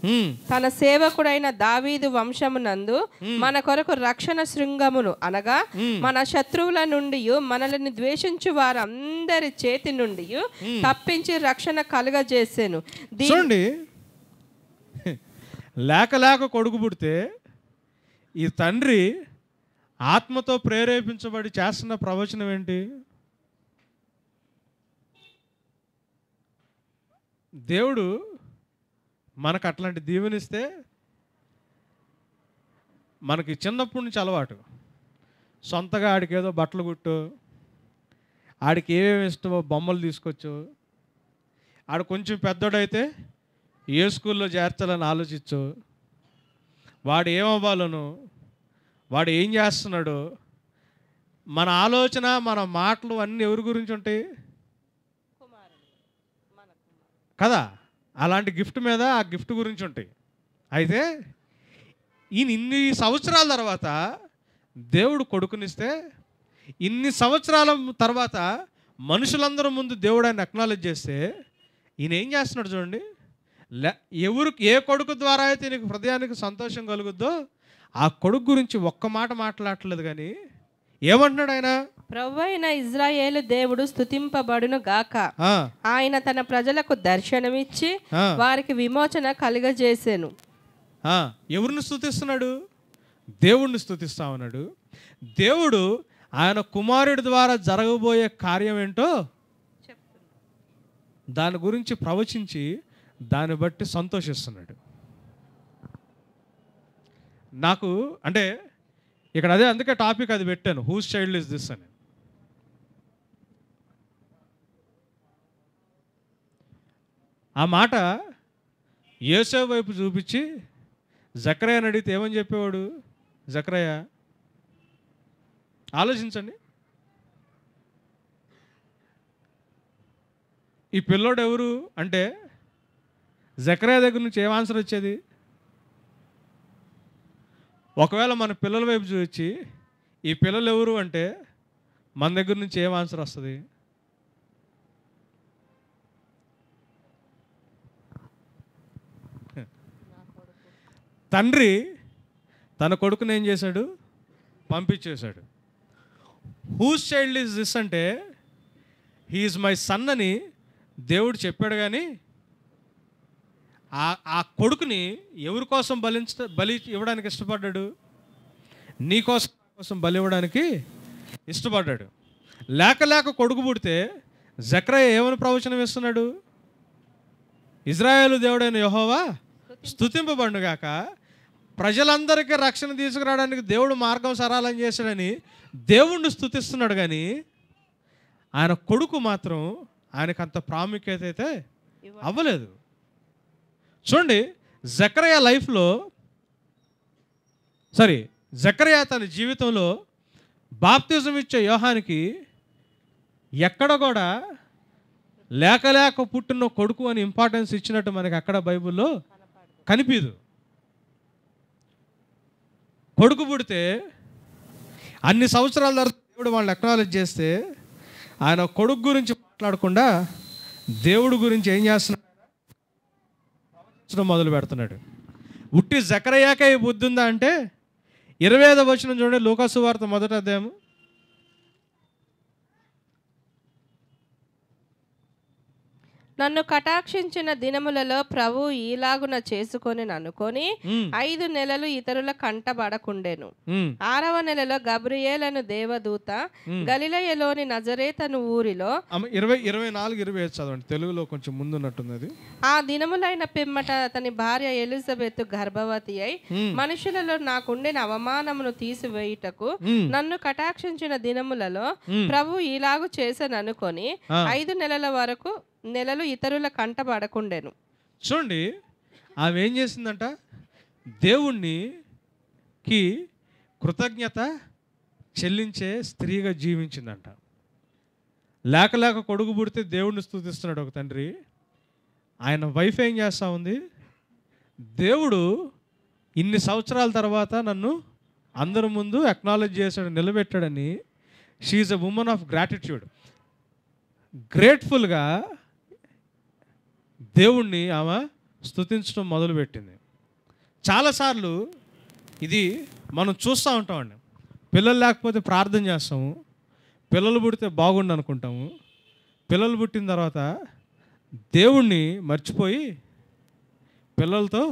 తన సేవకుడైన దావీదు వంశమునందు మన కొరకు రక్షణ శృంగమును అనగా మన శత్రువుల నుండి మనల్ని ద్వేషించు వారందరి చేతి నుండి తప్పించి రక్షణ కలుగజేశాను లేక లేక కొడుకు పుడితే ఈ తండ్రి ఆత్మతో ప్రేరేపించబడి చేస్తున్న ప్రవచనం ఏంటి దేవుడు మనకు అట్లాంటి దీవెనిస్తే మనకి చిన్నప్పటి నుంచి అలవాటు సొంతగా ఆడికి ఏదో బట్టలు కుట్టు ఆడికి ఏమేమి ఇష్టమో బొమ్మలు తీసుకొచ్చు ఆడు కొంచెం పెద్దోడైతే ఏ స్కూల్లో చేర్చాలని ఆలోచించు వాడు ఏమవ్వాలను వాడు ఏం చేస్తున్నాడు మన ఆలోచన మన మాటలు అన్నీ ఎవరి గురించి ఉంటాయి కదా అలాంటి గిఫ్ట్ మీద ఆ గిఫ్ట్ గురించి ఉంటాయి అయితే ఈయన ఇన్ని సంవత్సరాల తర్వాత దేవుడు కొడుకునిస్తే ఇన్ని సంవత్సరాల తర్వాత మనుషులందరి ముందు దేవుడు ఆయన అక్నాలెడ్జ్ చేస్తే ఈయన ఏం చేస్తున్నాడు చూడండి ఎవరు ఏ కొడుకు ద్వారా అయితే నీకు హృదయానికి సంతోషం కలుగుద్దో ఆ కొడుకు గురించి ఒక్క మాట మాట్లాడట్లేదు కానీ ఏమంటున్నాడు ఆయన ప్రభు అయిన దేవుడు స్థుతింపబడును గాక ఆయన తన ప్రజలకు దర్శనమిచ్చి వారికి విమోచన కలుగజేసాను ఎవరిని స్థుతిస్తున్నాడు దేవుడిని స్థుతిస్తా ఉన్నాడు దేవుడు ఆయన కుమారుడి ద్వారా జరగబోయే కార్యం ఏంటో దాని గురించి ప్రవచించి దాన్ని బట్టి సంతోషిస్తున్నాడు నాకు అంటే ఇక్కడ అదే అందుకే టాపిక్ అది పెట్టాను హూస్ చైల్డ్ ఇస్ దిస్ అని ఆ మాట యేసే వైపు చూపించి జక్రయ్యని అడిగితే ఏమని చెప్పేవాడు జక్రయ్య ఆలోచించండి ఈ పిల్లోడు ఎవరు అంటే జకరియా దగ్గర నుంచి ఏం ఆన్సర్ వచ్చేది ఒకవేళ మన పిల్లల వైపు చూచి ఈ పిల్లలు ఎవరు అంటే మన దగ్గర నుంచి ఏం ఆన్సర్ వస్తుంది తండ్రి తన కొడుకుని ఏం చేశాడు పంపించేశాడు హూస్ చైల్డ్ ఈజ్ దిస్ అంటే హీఈస్ మై సన్ అని దేవుడు చెప్పాడు కానీ ఆ ఆ కొడుకుని ఎవరి కోసం బలించ బలి ఇవ్వడానికి ఇష్టపడ్డాడు నీ కోసం కోసం బలి ఇవ్వడానికి ఇష్టపడ్డాడు లేక లేక కొడుకు పుడితే జక్రయ్య ఏమని ప్రవచనం ఇస్తున్నాడు ఇజ్రాయేల్ దేవుడైన యహోవా స్థుతింపబడుగాక ప్రజలందరికీ రక్షణ తీసుకురావడానికి దేవుడు మార్గం సరళం చేశాడని దేవుణ్ణి స్థుతిస్తున్నాడు కానీ ఆయన కొడుకు మాత్రం ఆయనకు అంత ప్రాముఖ్యత అయితే అవ్వలేదు చూడండి జకరయ లైఫ్లో సారీ జకరయ తన జీవితంలో బాప్తిజం ఇచ్చే యోహానికి ఎక్కడ కూడా లేక లేక పుట్టిన కొడుకు అని ఇంపార్టెన్స్ ఇచ్చినట్టు మనకి అక్కడ బైబిల్లో కనిపించదు కొడుకు పుడితే అన్ని సంవత్సరాల తర్వాత దేవుడు వాళ్ళని అక్నాలెడ్జ్ చేస్తే ఆయన కొడుకు గురించి మాట్లాడకుండా దేవుడు గురించి ఏం చేస్తున్నాడు మార్చడం మొదలు పెడుతున్నాడు ఉట్టి జకరయాక బుద్ధి ఉందా అంటే ఇరవై ఐదవ వచనం చూడండి లోకాసు వార్త మొదట అధ్యాయము నన్ను కటాక్షించిన దినములలో ప్రభు ఈలాగున చేసుకొని అనుకొని ఐదు నెలలు ఇతరుల కంటబడకుండెను ఆరవ నెలలో గబ్రియేలను దేవదూత గలిలయలోని నజరేతను ఊరిలో ఇరవై ఇరవై నాలుగు ఇరవై చదవండి తెలుగులో కొంచెం ముందున్నట్టున్నది ఆ దినములైన పిమ్మట అతని భార్య ఎలిజబెత్ గర్భవతి అయి మనుషులలో నాకుండిన అవమానమును తీసివేయుటకు నన్ను కటాక్షించిన దినములలో ప్రభు ఇలాగు చేసననుకొని ఐదు నెలల వరకు నెలలు ఇతరుల కంట పడకుండాను చూడండి ఆమె ఏం చేసిందంట దేవుణ్ణికి కృతజ్ఞత చెల్లించే స్త్రీగా జీవించిందంట లేక లేక కొడుకు పుడితే దేవుణ్ణి స్థుతిస్తున్నాడు ఒక తండ్రి ఆయన వైఫ్ ఏం చేస్తూ ఉంది దేవుడు ఇన్ని సంవత్సరాల తర్వాత నన్ను అందరి ముందు అక్నాలెడ్జ్ చేశాడు నిలబెట్టాడని she's a woman of gratitude గ్రేట్ఫుల్గా దేవుణ్ణి ఆమె స్థుతించడం మొదలుపెట్టింది చాలాసార్లు ఇది మనం చూస్తూ ఉంటామండి పిల్లలు లేకపోతే ప్రార్థన చేస్తాము పిల్లలు పుడితే బాగుండు అనుకుంటాము పిల్లలు పుట్టిన తర్వాత దేవుణ్ణి మర్చిపోయి పిల్లలతో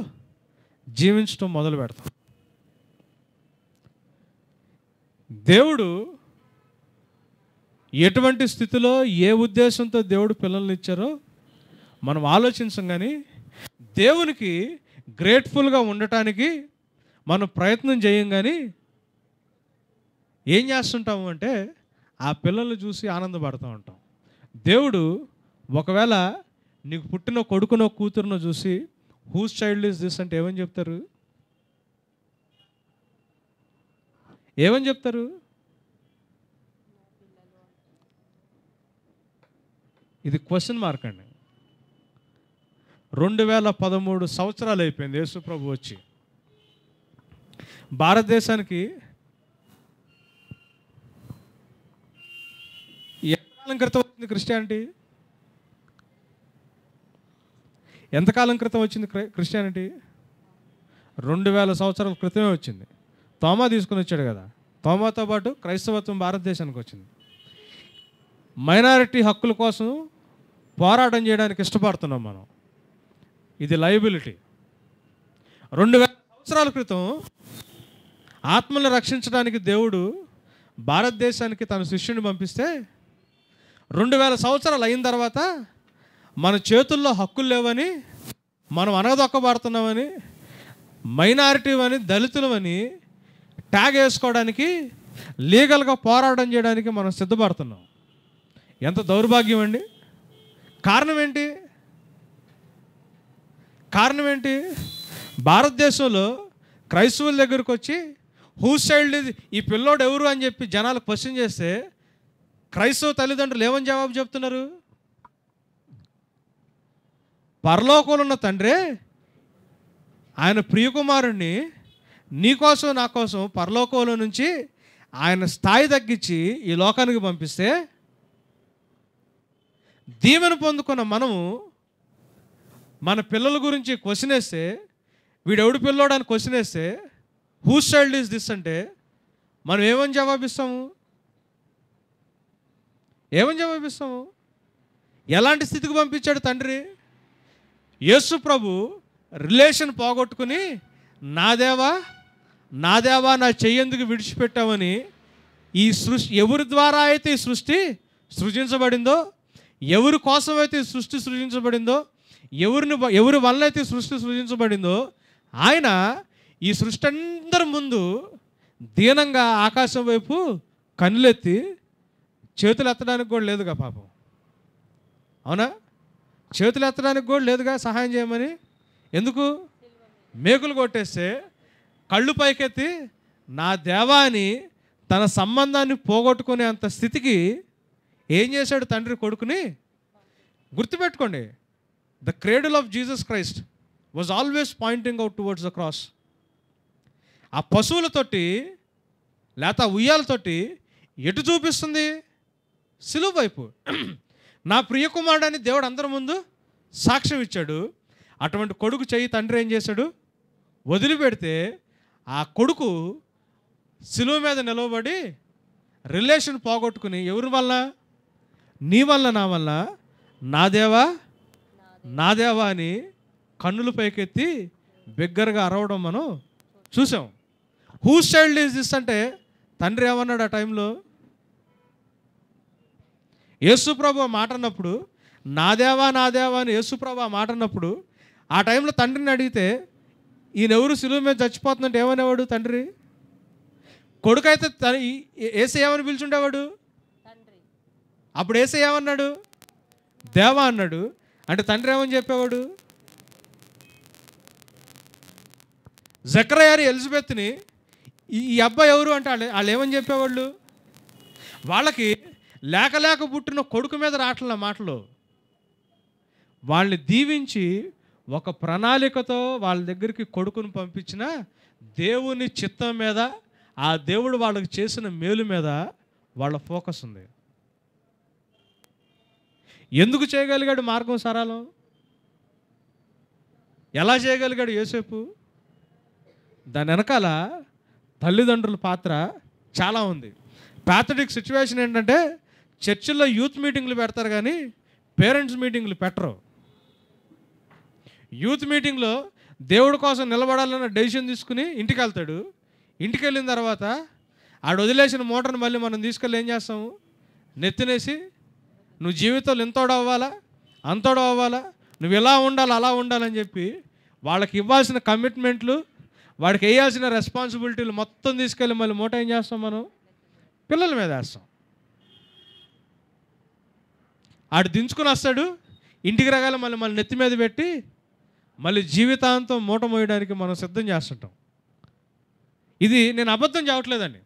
జీవించడం మొదలు పెడతాం దేవుడు ఎటువంటి స్థితిలో ఏ ఉద్దేశంతో దేవుడు పిల్లల్ని ఇచ్చారో మనం ఆలోచించం కానీ దేవునికి గ్రేట్ఫుల్గా ఉండటానికి మనం ప్రయత్నం చేయం కానీ ఏం చేస్తుంటాము అంటే ఆ పిల్లల్ని చూసి ఆనందపడుతూ ఉంటాం దేవుడు ఒకవేళ నీకు పుట్టిన కొడుకునో కూతురునో చూసి హూస్ చైల్డ్ ఇస్ దిస్ అంటే ఏమని చెప్తారు ఏమని చెప్తారు ఇది క్వశ్చన్ మార్క్ అండి రెండు వేల పదమూడు సంవత్సరాలు అయిపోయింది యేసుప్రభు వచ్చి భారతదేశానికి ఎంతకాలం క్రితం వచ్చింది క్రిస్టియానిటీ ఎంతకాలం క్రితం వచ్చింది క్రిస్టియానిటీ రెండు వేల సంవత్సరాల క్రితమే వచ్చింది తోమా తీసుకుని వచ్చాడు కదా తోమాతో పాటు క్రైస్తవత్వం భారతదేశానికి వచ్చింది మైనారిటీ హక్కుల కోసం పోరాటం చేయడానికి ఇష్టపడుతున్నాం మనం ఇది లయబిలిటీ రెండు వేల సంవత్సరాల క్రితం ఆత్మను రక్షించడానికి దేవుడు భారతదేశానికి తన శిష్యుని పంపిస్తే రెండు వేల సంవత్సరాలు అయిన తర్వాత మన చేతుల్లో హక్కులు లేవని మనం అనగదొక్కబడుతున్నామని మైనారిటీ అని దళితులమని ట్యాగ్ వేసుకోవడానికి లీగల్గా పోరాటం చేయడానికి మనం సిద్ధపడుతున్నాం ఎంత దౌర్భాగ్యం అండి కారణం ఏంటి కారణం ఏంటి భారతదేశంలో క్రైస్తవుల దగ్గరకు వచ్చి హూ సైల్డ్ ఇది ఈ పిల్లోడు ఎవరు అని చెప్పి జనాలు క్వశ్చన్ చేస్తే క్రైస్తవ తల్లిదండ్రులు ఏమని జవాబు చెప్తున్నారు పరలోకంలో ఉన్న తండ్రే ఆయన ప్రియకుమారుణ్ణి నీకోసం నా కోసం పరలోకంలో నుంచి ఆయన స్థాయి తగ్గించి ఈ లోకానికి పంపిస్తే దీవెన పొందుకున్న మనము మన పిల్లల గురించి క్వశ్చన్ వేస్తే వీడెవడు పిల్లోడు అని క్వశ్చన్ వేస్తే హూ చైల్డ్ ఈస్ దిస్ అంటే మనం ఏమని జవాబిస్తాము ఏమని జవాబిస్తాము ఎలాంటి స్థితికి పంపించాడు తండ్రి యేసు ప్రభు రిలేషన్ పోగొట్టుకుని నాదేవా నాదేవా నా చెయ్యేందుకు విడిచిపెట్టామని ఈ సృష్టి ఎవరి ద్వారా అయితే ఈ సృష్టి సృజించబడిందో ఎవరి కోసమైతే ఈ సృష్టి సృజించబడిందో ఎవరిని ఎవరి వల్ల అయితే సృష్టి సృజించబడిందో ఆయన ఈ సృష్టి అందరి ముందు దీనంగా ఆకాశం వైపు కన్నులెత్తి చేతులు ఎత్తడానికి కూడా లేదుగా పాపం అవునా చేతులు ఎత్తడానికి కూడా లేదుగా సహాయం చేయమని ఎందుకు మేకులు కొట్టేస్తే కళ్ళు పైకెత్తి నా దేవాని తన సంబంధాన్ని పోగొట్టుకునే అంత స్థితికి ఏం చేశాడు తండ్రి కొడుకుని గుర్తుపెట్టుకోండి the cradle of Jesus Christ was always pointing out towards the cross ఆ పశువులతోటి లేత ఉయ్యాలతోటి ఎటు చూపిస్తుంది సిలువు వైపు నా ప్రియకుమారుడని దేవుడు అందరి ముందు సాక్ష్యం ఇచ్చాడు అటువంటి కొడుకు చెయ్యి తండ్రి ఏం చేశాడు వదిలిపెడితే ఆ కొడుకు సిలువ మీద నిలవబడి రిలేషన్ పోగొట్టుకుని ఎవరి వల్ల నీ వల్ల నా వల్ల నా దేవా నా దేవా అని కన్నులు పైకెత్తి బిగ్గరగా అరవడం మనం చూసాం హూ చైల్డ్ ఈజ్ దిస్ అంటే తండ్రి ఏమన్నాడు ఆ టైంలో యేసుప్రభు మాట అన్నప్పుడు నా దేవా నా దేవా అని యేసుప్రభు మాట అన్నప్పుడు ఆ టైంలో తండ్రిని అడిగితే ఈయన ఎవరు సిలువు మీద చచ్చిపోతుందంటే ఏమనేవాడు తండ్రి కొడుకైతే తన ఏసే ఏమని పిలుచుండేవాడు అప్పుడు ఏసే ఏమన్నాడు దేవా అన్నాడు అంటే తండ్రి ఏమని చెప్పేవాడు జక్రయారి ఎలిజబెత్ని ఈ అబ్బాయి ఎవరు అంటే వాళ్ళు వాళ్ళు ఏమని చెప్పేవాళ్ళు వాళ్ళకి లేక లేక పుట్టిన కొడుకు మీద రాట్ల మాటలు వాళ్ళని దీవించి ఒక ప్రణాళికతో వాళ్ళ దగ్గరికి కొడుకును పంపించిన దేవుని చిత్తం మీద ఆ దేవుడు వాళ్ళకి చేసిన మేలు మీద వాళ్ళ ఫోకస్ ఉంది ఎందుకు చేయగలిగాడు మార్గం సరాలం ఎలా చేయగలిగాడు ఏసేపు దాని వెనకాల తల్లిదండ్రుల పాత్ర చాలా ఉంది ప్యాథడిక్ సిచ్యువేషన్ ఏంటంటే చర్చిల్లో యూత్ మీటింగ్లు పెడతారు కానీ పేరెంట్స్ మీటింగ్లు పెట్టరు యూత్ మీటింగ్లో దేవుడి కోసం నిలబడాలన్న డెసిషన్ తీసుకుని ఇంటికి వెళ్తాడు ఇంటికి వెళ్ళిన తర్వాత ఆడు వదిలేసిన మోటార్ని మళ్ళీ మనం తీసుకెళ్ళి ఏం చేస్తాము నెత్తినేసి నువ్వు జీవితంలో ఎంతోడు అవ్వాలా అంతోడు అవ్వాలా నువ్వు ఇలా ఉండాలి అలా ఉండాలని చెప్పి వాళ్ళకి ఇవ్వాల్సిన కమిట్మెంట్లు వాడికి వేయాల్సిన రెస్పాన్సిబిలిటీలు మొత్తం తీసుకెళ్ళి మళ్ళీ మూట ఏం చేస్తాం మనం పిల్లల మీద వేస్తాం ఆడు దించుకుని వస్తాడు ఇంటికి రాగాల మళ్ళీ మళ్ళీ నెత్తి మీద పెట్టి మళ్ళీ జీవితాంతం మూట మోయడానికి మనం సిద్ధం చేస్తుంటాం ఇది నేను అబద్ధం చేయట్లేదండి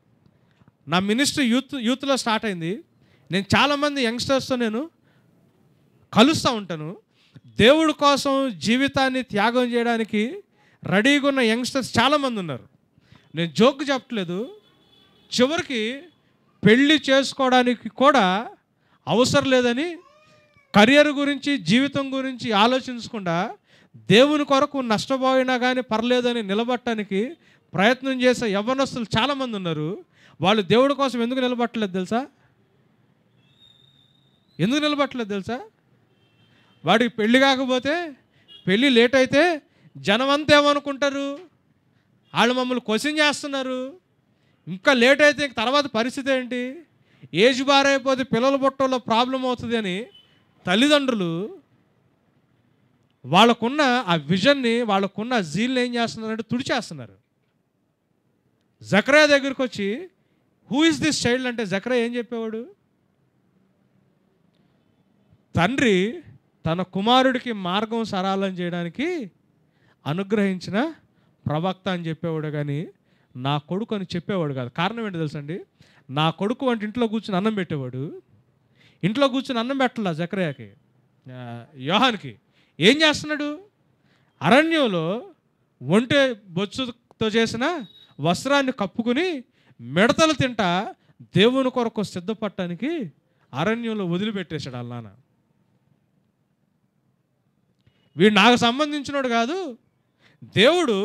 నా మినిస్టర్ యూత్ యూత్లో స్టార్ట్ అయింది నేను చాలామంది యంగ్స్టర్స్తో నేను కలుస్తూ ఉంటాను దేవుడి కోసం జీవితాన్ని త్యాగం చేయడానికి రెడీగా ఉన్న యంగ్స్టర్స్ చాలామంది ఉన్నారు నేను జోక్ చెప్పట్లేదు చివరికి పెళ్ళి చేసుకోవడానికి కూడా అవసరం లేదని కరియర్ గురించి జీవితం గురించి ఆలోచించకుండా దేవుని కొరకు నష్టపోయినా కానీ పర్లేదని నిలబట్టడానికి ప్రయత్నం చేసే యవ్వనస్తులు చాలామంది ఉన్నారు వాళ్ళు దేవుడి కోసం ఎందుకు నిలబట్టలేదు తెలుసా ఎందుకు నిలబట్టలేదు తెలుసా వాడికి పెళ్ళి కాకపోతే పెళ్ళి లేట్ అయితే జనం అంతా ఏమనుకుంటారు వాళ్ళు మమ్మల్ని క్వశ్చన్ చేస్తున్నారు ఇంకా లేట్ అయితే ఇంక తర్వాత పరిస్థితి ఏంటి ఏజ్ బారైపోతే పిల్లలు పుట్టడంలో ప్రాబ్లం అవుతుంది అని తల్లిదండ్రులు వాళ్ళకున్న ఆ విజన్ని వాళ్ళకున్న జీల్ని ఏం చేస్తున్నారంటే తుడిచేస్తున్నారు జక్రయా దగ్గరికి వచ్చి హూ ఇస్ దిస్ చైల్డ్ అంటే జక్రయా ఏం చెప్పేవాడు తండ్రి తన కుమారుడికి మార్గం సరాలం చేయడానికి అనుగ్రహించిన ప్రవక్త అని చెప్పేవాడు కానీ నా కొడుకు అని చెప్పేవాడు కాదు కారణం ఏంటి తెలుసండి నా కొడుకు అంటే ఇంట్లో కూర్చుని అన్నం పెట్టేవాడు ఇంట్లో కూర్చుని అన్నం పెట్టలా జక్రయాకి యోహానికి ఏం చేస్తున్నాడు అరణ్యంలో ఒంటె బొచ్చుతో చేసిన వస్త్రాన్ని కప్పుకుని మిడతలు తింటా దేవుని కొరకు సిద్ధపడటానికి అరణ్యంలో వదిలిపెట్టేశాడు అల్లానా వీడు నాకు సంబంధించినోడు కాదు దేవుడు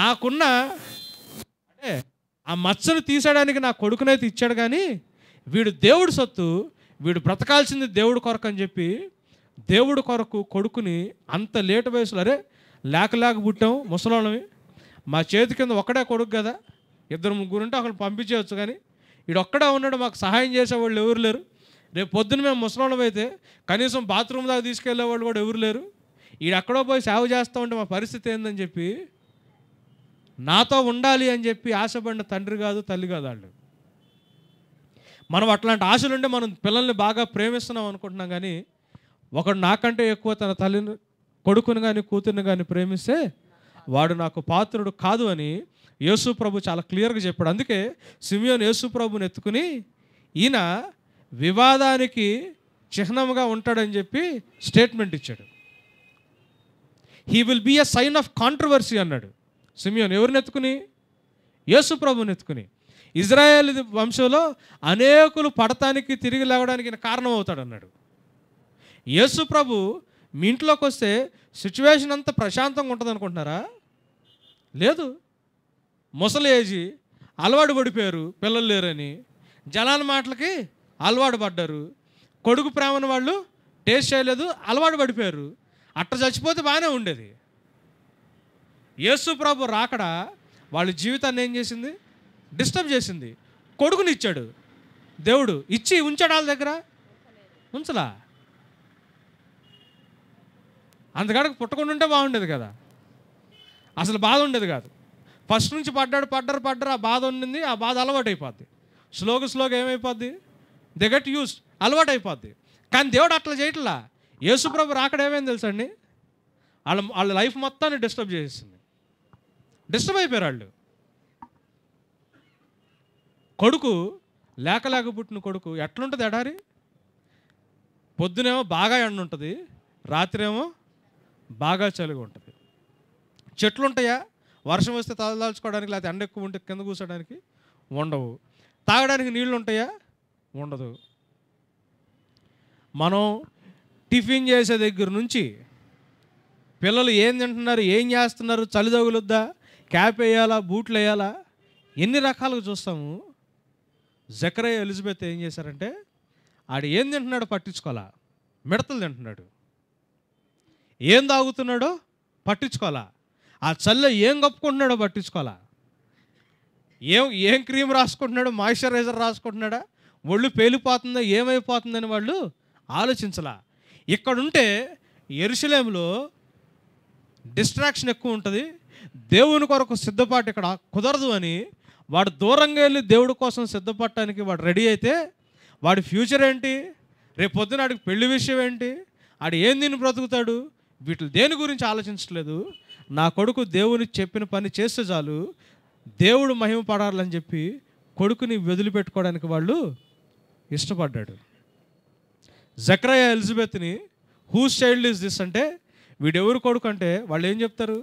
నాకున్న అంటే ఆ మచ్చను తీసేయడానికి నా కొడుకునైతే ఇచ్చాడు కానీ వీడు దేవుడు సొత్తు వీడు బ్రతకాల్సింది దేవుడు కొరకు అని చెప్పి దేవుడు కొరకు కొడుకుని అంత లేట్ వయసులో అరే లేక లేక పుట్టాం ముసలోళ్ళమి మా చేతి కింద ఒక్కడే కొడుకు కదా ఇద్దరు ముగ్గురు ఉంటే ఒకరు పంపించేయచ్చు కానీ వీడొక్కడే ఉన్నాడు మాకు సహాయం చేసేవాళ్ళు ఎవరు లేరు రేపు పొద్దున్న మేము ముసలోళ్ళం అయితే కనీసం బాత్రూమ్ దాకా తీసుకెళ్లే వాళ్ళు కూడా ఎవరు లేరు ఈడక్కడో పోయి సేవ చేస్తూ ఉంటే మా పరిస్థితి ఏందని చెప్పి నాతో ఉండాలి అని చెప్పి ఆశపడిన తండ్రి కాదు తల్లి కాదు వాళ్ళు మనం అట్లాంటి ఆశలుంటే మనం పిల్లల్ని బాగా ప్రేమిస్తున్నాం అనుకుంటున్నాం కానీ ఒకడు నాకంటే ఎక్కువ తన తల్లిని కొడుకుని కానీ కూతుర్ని కానీ ప్రేమిస్తే వాడు నాకు పాత్రుడు కాదు అని యేసు ప్రభు చాలా క్లియర్గా చెప్పాడు అందుకే సిమియోన్ యేసు ప్రభుని ఎత్తుకుని ఈయన వివాదానికి చిహ్నముగా ఉంటాడని చెప్పి స్టేట్మెంట్ ఇచ్చాడు he will be a sign of controversy అన్నాడు సిమియోన్ ఎవరిని ఎత్తుకుని యేసు ప్రభుని ఎత్తుకుని ఇజ్రాయేల్ వంశంలో అనేకులు పడటానికి తిరిగి లేవడానికి కారణం అవుతాడు అన్నాడు యేసు ప్రభు మీ ఇంట్లోకి వస్తే సిచ్యువేషన్ అంతా ప్రశాంతంగా ఉంటుంది అనుకుంటున్నారా లేదు ముసలి ఏజీ అలవాటు పడిపోయారు పిల్లలు లేరని జనాల మాటలకి అలవాటు పడ్డారు కొడుకు ప్రేమను వాళ్ళు టేస్ట్ చేయలేదు అలవాటు పడిపోయారు అట్ట చచ్చిపోతే బాగానే ఉండేది యేసు ప్రభు రాకడ వాళ్ళ జీవితాన్ని ఏం చేసింది డిస్టర్బ్ చేసింది కొడుకునిచ్చాడు దేవుడు ఇచ్చి ఉంచాడు వాళ్ళ దగ్గర ఉంచలా అంతకాడకు పుట్టకుండా ఉంటే బాగుండేది కదా అసలు బాధ ఉండేది కాదు ఫస్ట్ నుంచి పడ్డాడు పడ్డారు పడ్డారు ఆ బాధ ఉండింది ఆ బాధ అలవాటు అయిపోద్ది స్లోగా స్లోగా ఏమైపోద్ది దే యూస్ అలవాటు అయిపోద్ది కానీ దేవుడు అట్లా చేయట్లా యేసుప్రభు తెలుసా అండి వాళ్ళ వాళ్ళ లైఫ్ మొత్తాన్ని డిస్టర్బ్ చేసేసింది డిస్టర్బ్ అయిపోయారు వాళ్ళు కొడుకు లేక లేక పుట్టిన కొడుకు ఎట్లుంటుంది ఎడారి పొద్దునేమో బాగా ఎండ ఉంటుంది రాత్రేమో బాగా చలిగా ఉంటుంది చెట్లు ఉంటాయా వర్షం వస్తే తలదాల్చుకోవడానికి లేకపోతే ఎండ ఎక్కువ ఉంటే కింద కూర్చోడానికి ఉండవు తాగడానికి నీళ్ళు ఉంటాయా ఉండదు మనం టిఫిన్ చేసే దగ్గర నుంచి పిల్లలు ఏం తింటున్నారు ఏం చేస్తున్నారు చలి తగులుద్దా క్యాప్ వేయాలా బూట్లు వేయాలా ఎన్ని రకాలుగా చూస్తాము జకరయ్య ఎలిజబెత్ ఏం చేశారంటే ఆడు ఏం తింటున్నాడు పట్టించుకోవాలా మిడతలు తింటున్నాడు ఏం తాగుతున్నాడో పట్టించుకోవాలా ఆ చల్ల ఏం కప్పుకుంటున్నాడో పట్టించుకోవాలా ఏం ఏం క్రీమ్ రాసుకుంటున్నాడో మాయిశ్చరైజర్ రాసుకుంటున్నాడా ఒళ్ళు పేలిపోతుందా ఏమైపోతుందని వాళ్ళు ఆలోచించలా ఇక్కడుంటే ఎరుసలేములో డిస్ట్రాక్షన్ ఎక్కువ ఉంటుంది దేవుని కొరకు సిద్ధపాటు ఇక్కడ కుదరదు అని వాడు దూరంగా వెళ్ళి దేవుడి కోసం సిద్ధపడటానికి వాడు రెడీ అయితే వాడి ఫ్యూచర్ ఏంటి రేపు పొద్దున వాడికి పెళ్లి విషయం ఏంటి ఆడు ఏం దీన్ని బ్రతుకుతాడు వీటిని దేని గురించి ఆలోచించట్లేదు నా కొడుకు దేవుని చెప్పిన పని చేస్తే చాలు దేవుడు మహిమ పడాలని చెప్పి కొడుకుని వదిలిపెట్టుకోవడానికి వాళ్ళు ఇష్టపడ్డాడు జక్రయ ఎలిజబెత్ని హూస్ చైల్డ్ ఇస్ దిస్ అంటే వీడెవరు కొడుకు అంటే వాళ్ళు ఏం చెప్తారు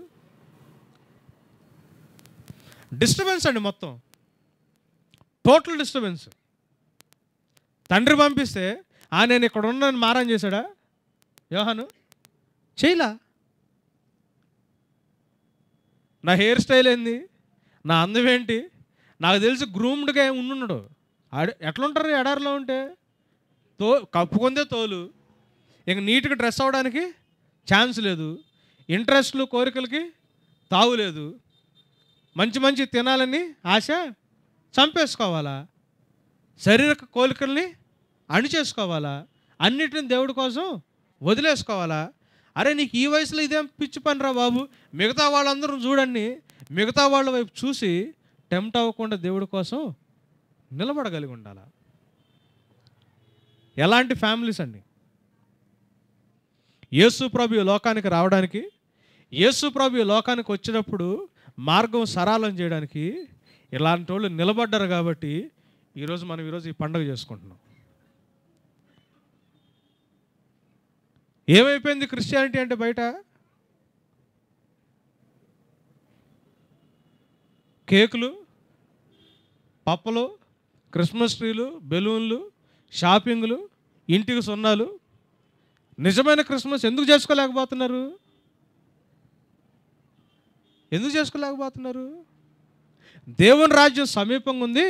డిస్టర్బెన్స్ అండి మొత్తం టోటల్ డిస్టర్బెన్స్ తండ్రి పంపిస్తే ఆ నేను ఇక్కడ ఉన్నాను మారం చేశాడా యోహాను చేయలా నా హెయిర్ స్టైల్ ఏంది నా అందం ఏంటి నాకు తెలిసి గ్రూమ్డ్గా ఉండున్నాడు ఎట్లా ఎట్లుంటారు ఎడారిలో ఉంటే తో కప్పుకుందే తోలు ఇక నీట్గా డ్రెస్ అవ్వడానికి ఛాన్స్ లేదు ఇంట్రెస్ట్లు కోరికలకి తావు లేదు మంచి మంచి తినాలని ఆశ చంపేసుకోవాలా శరీరక కోరికల్ని అణిచేసుకోవాలా అన్నిటిని దేవుడి కోసం వదిలేసుకోవాలా అరే నీకు ఈ వయసులో ఇదేం పిచ్చి పనిరా బాబు మిగతా వాళ్ళందరూ చూడండి మిగతా వాళ్ళ వైపు చూసి టెంప్ట్ అవ్వకుండా దేవుడి కోసం నిలబడగలిగి ఉండాలా ఎలాంటి ఫ్యామిలీస్ అండి యేసు ప్రభు లోకానికి రావడానికి యేసు ప్రభు లోకానికి వచ్చినప్పుడు మార్గం సరాలం చేయడానికి ఇలాంటి వాళ్ళు నిలబడ్డారు కాబట్టి ఈరోజు మనం ఈరోజు ఈ పండుగ చేసుకుంటున్నాం ఏమైపోయింది క్రిస్టియానిటీ అంటే బయట కేకులు పప్పలు క్రిస్మస్ ట్రీలు బెలూన్లు షాపింగ్లు ఇంటికి సున్నాలు నిజమైన క్రిస్మస్ ఎందుకు చేసుకోలేకపోతున్నారు ఎందుకు చేసుకోలేకపోతున్నారు దేవుని రాజ్యం సమీపంగా ఉంది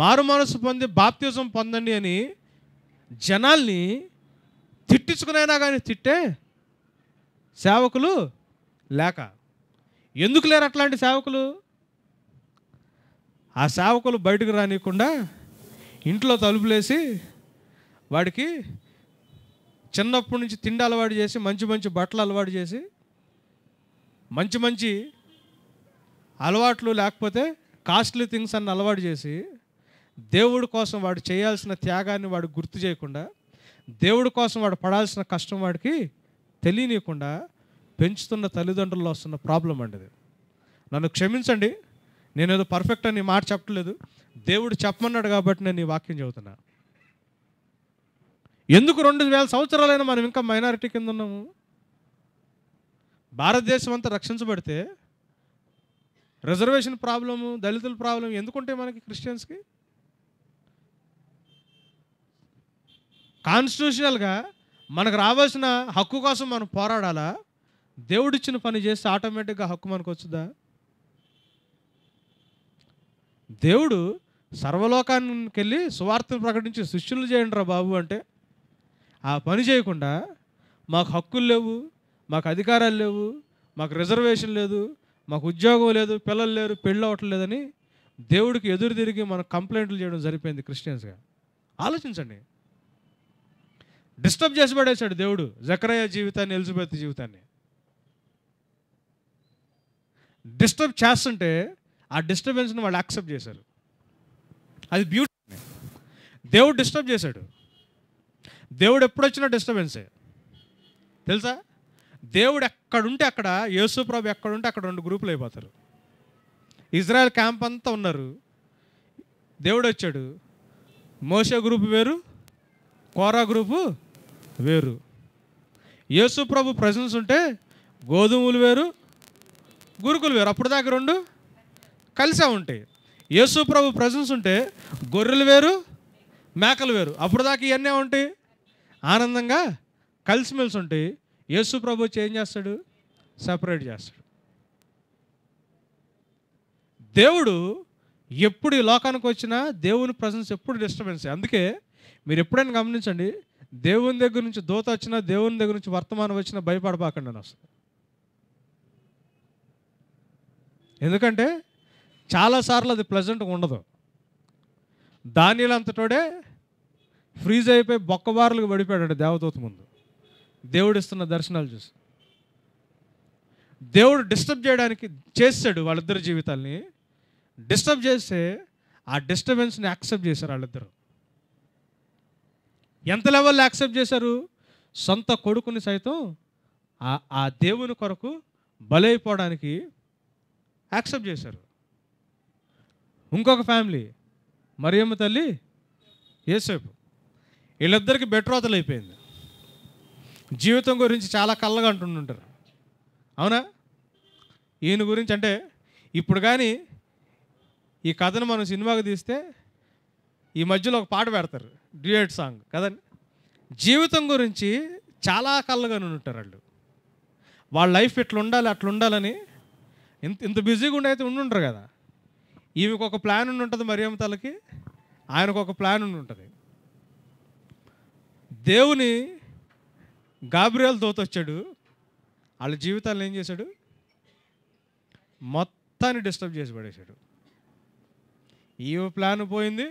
మారు మనసు పొంది బాప్తిజం పొందండి అని జనాల్ని తిట్టించుకునైనా కానీ తిట్టే సేవకులు లేక ఎందుకు లేరు అట్లాంటి సేవకులు ఆ సేవకులు బయటకు రానియకుండా ఇంట్లో తలుపులేసి వాడికి చిన్నప్పటి నుంచి తిండి అలవాటు చేసి మంచి మంచి బట్టలు అలవాటు చేసి మంచి మంచి అలవాట్లు లేకపోతే కాస్ట్లీ థింగ్స్ అన్ని అలవాటు చేసి దేవుడి కోసం వాడు చేయాల్సిన త్యాగాన్ని వాడు గుర్తు చేయకుండా దేవుడి కోసం వాడు పడాల్సిన కష్టం వాడికి తెలియనియకుండా పెంచుతున్న తల్లిదండ్రుల్లో వస్తున్న ప్రాబ్లం అండి నన్ను క్షమించండి నేనేదో పర్ఫెక్ట్ అని మాట చెప్పట్లేదు దేవుడు చెప్పమన్నాడు కాబట్టి నేను ఈ వాక్యం చెబుతున్నాను ఎందుకు రెండు వేల సంవత్సరాలైనా మనం ఇంకా మైనారిటీ కింద ఉన్నాము భారతదేశం అంతా రక్షించబడితే రిజర్వేషన్ ప్రాబ్లము దళితుల ప్రాబ్లం ఎందుకుంటే మనకి క్రిస్టియన్స్కి కాన్స్టిట్యూషనల్గా మనకు రావాల్సిన హక్కు కోసం మనం పోరాడాలా దేవుడిచ్చిన పని చేస్తే ఆటోమేటిక్గా హక్కు మనకు వచ్చుదా దేవుడు సర్వలోకానికి వెళ్ళి సువార్తను ప్రకటించి శిష్యులు చేయండి రా బాబు అంటే ఆ పని చేయకుండా మాకు హక్కులు లేవు మాకు అధికారాలు లేవు మాకు రిజర్వేషన్ లేదు మాకు ఉద్యోగం లేదు పిల్లలు లేరు పెళ్ళి అవ్వట్లేదని దేవుడికి ఎదురు తిరిగి మనం కంప్లైంట్లు చేయడం జరిపోయింది క్రిస్టియన్స్గా ఆలోచించండి డిస్టర్బ్ చేసి పడేశాడు దేవుడు జకరయ్య జీవితాన్ని ఎలిజబెత్ జీవితాన్ని డిస్టర్బ్ చేస్తుంటే ఆ డిస్టర్బెన్స్ని వాళ్ళు యాక్సెప్ట్ చేశారు అది బ్యూటీ దేవుడు డిస్టర్బ్ చేశాడు దేవుడు ఎప్పుడు వచ్చినా డిస్టర్బెన్సే తెలుసా దేవుడు ఎక్కడుంటే అక్కడ ప్రభు ఎక్కడుంటే అక్కడ రెండు గ్రూపులు అయిపోతారు ఇజ్రాయెల్ క్యాంప్ అంతా ఉన్నారు దేవుడు వచ్చాడు మోసే గ్రూప్ వేరు కోరా గ్రూపు వేరు ప్రభు ప్రజెన్స్ ఉంటే గోధుమలు వేరు గురుకులు వేరు అప్పుడు దాకా రెండు కలిసే ఉంటాయి ప్రభు ప్రజెన్స్ ఉంటే గొర్రెలు వేరు మేకలు వేరు అప్పుడు దాకా ఇవన్నీ ఉంటాయి ఆనందంగా కలిసిమెలిసి ఉంటే యేసు ప్రభు వచ్చి ఏం చేస్తాడు సపరేట్ చేస్తాడు దేవుడు ఎప్పుడు ఈ లోకానికి వచ్చినా దేవుని ప్రజెన్స్ ఎప్పుడు డిస్టర్బెన్స్ అందుకే మీరు ఎప్పుడైనా గమనించండి దేవుని దగ్గర నుంచి దూత వచ్చినా దేవుని దగ్గర నుంచి వర్తమానం వచ్చినా భయపడబాకండి అని వస్తుంది ఎందుకంటే చాలాసార్లు అది ప్లజెంట్గా ఉండదు అంతటోడే ఫ్రీజ్ అయిపోయి బొక్కబారులకు పడిపోయాడు దేవదూత ముందు దేవుడు ఇస్తున్న దర్శనాలు చూసి దేవుడు డిస్టర్బ్ చేయడానికి చేస్తాడు వాళ్ళిద్దరి జీవితాల్ని డిస్టర్బ్ చేస్తే ఆ డిస్టర్బెన్స్ని యాక్సెప్ట్ చేశారు వాళ్ళిద్దరు ఎంత లెవెల్లో యాక్సెప్ట్ చేశారు సొంత కొడుకుని సైతం ఆ దేవుని కొరకు బలైపోవడానికి యాక్సెప్ట్ చేశారు ఇంకొక ఫ్యామిలీ మరియమ్మ తల్లి ఏసేపు వీళ్ళిద్దరికి బెట్రోతలు అయిపోయింది జీవితం గురించి చాలా కళ్ళగా అంటుంటుంటారు అవునా ఈయన గురించి అంటే ఇప్పుడు కానీ ఈ కథను మనం సినిమాకి తీస్తే ఈ మధ్యలో ఒక పాట పెడతారు డ్యూయట్ సాంగ్ కదండి జీవితం గురించి చాలా కళ్ళగా ఉంటారు వాళ్ళు వాళ్ళ లైఫ్ ఇట్లా ఉండాలి అట్లా ఉండాలని ఇంత ఇంత బిజీగా ఉండి అయితే ఉండుంటారు కదా ఈమెకు ఒక ప్లాన్ ఉండి ఉంటుంది మరియమ్మ తలకి ఆయనకు ఒక ప్లాన్ ఉండి ఉంటుంది దేవుని గాబ్రియల్ దోతొచ్చాడు వాళ్ళ జీవితాలను ఏం చేశాడు మొత్తాన్ని డిస్టర్బ్ చేసి పడేశాడు ఈ ప్లాన్ పోయింది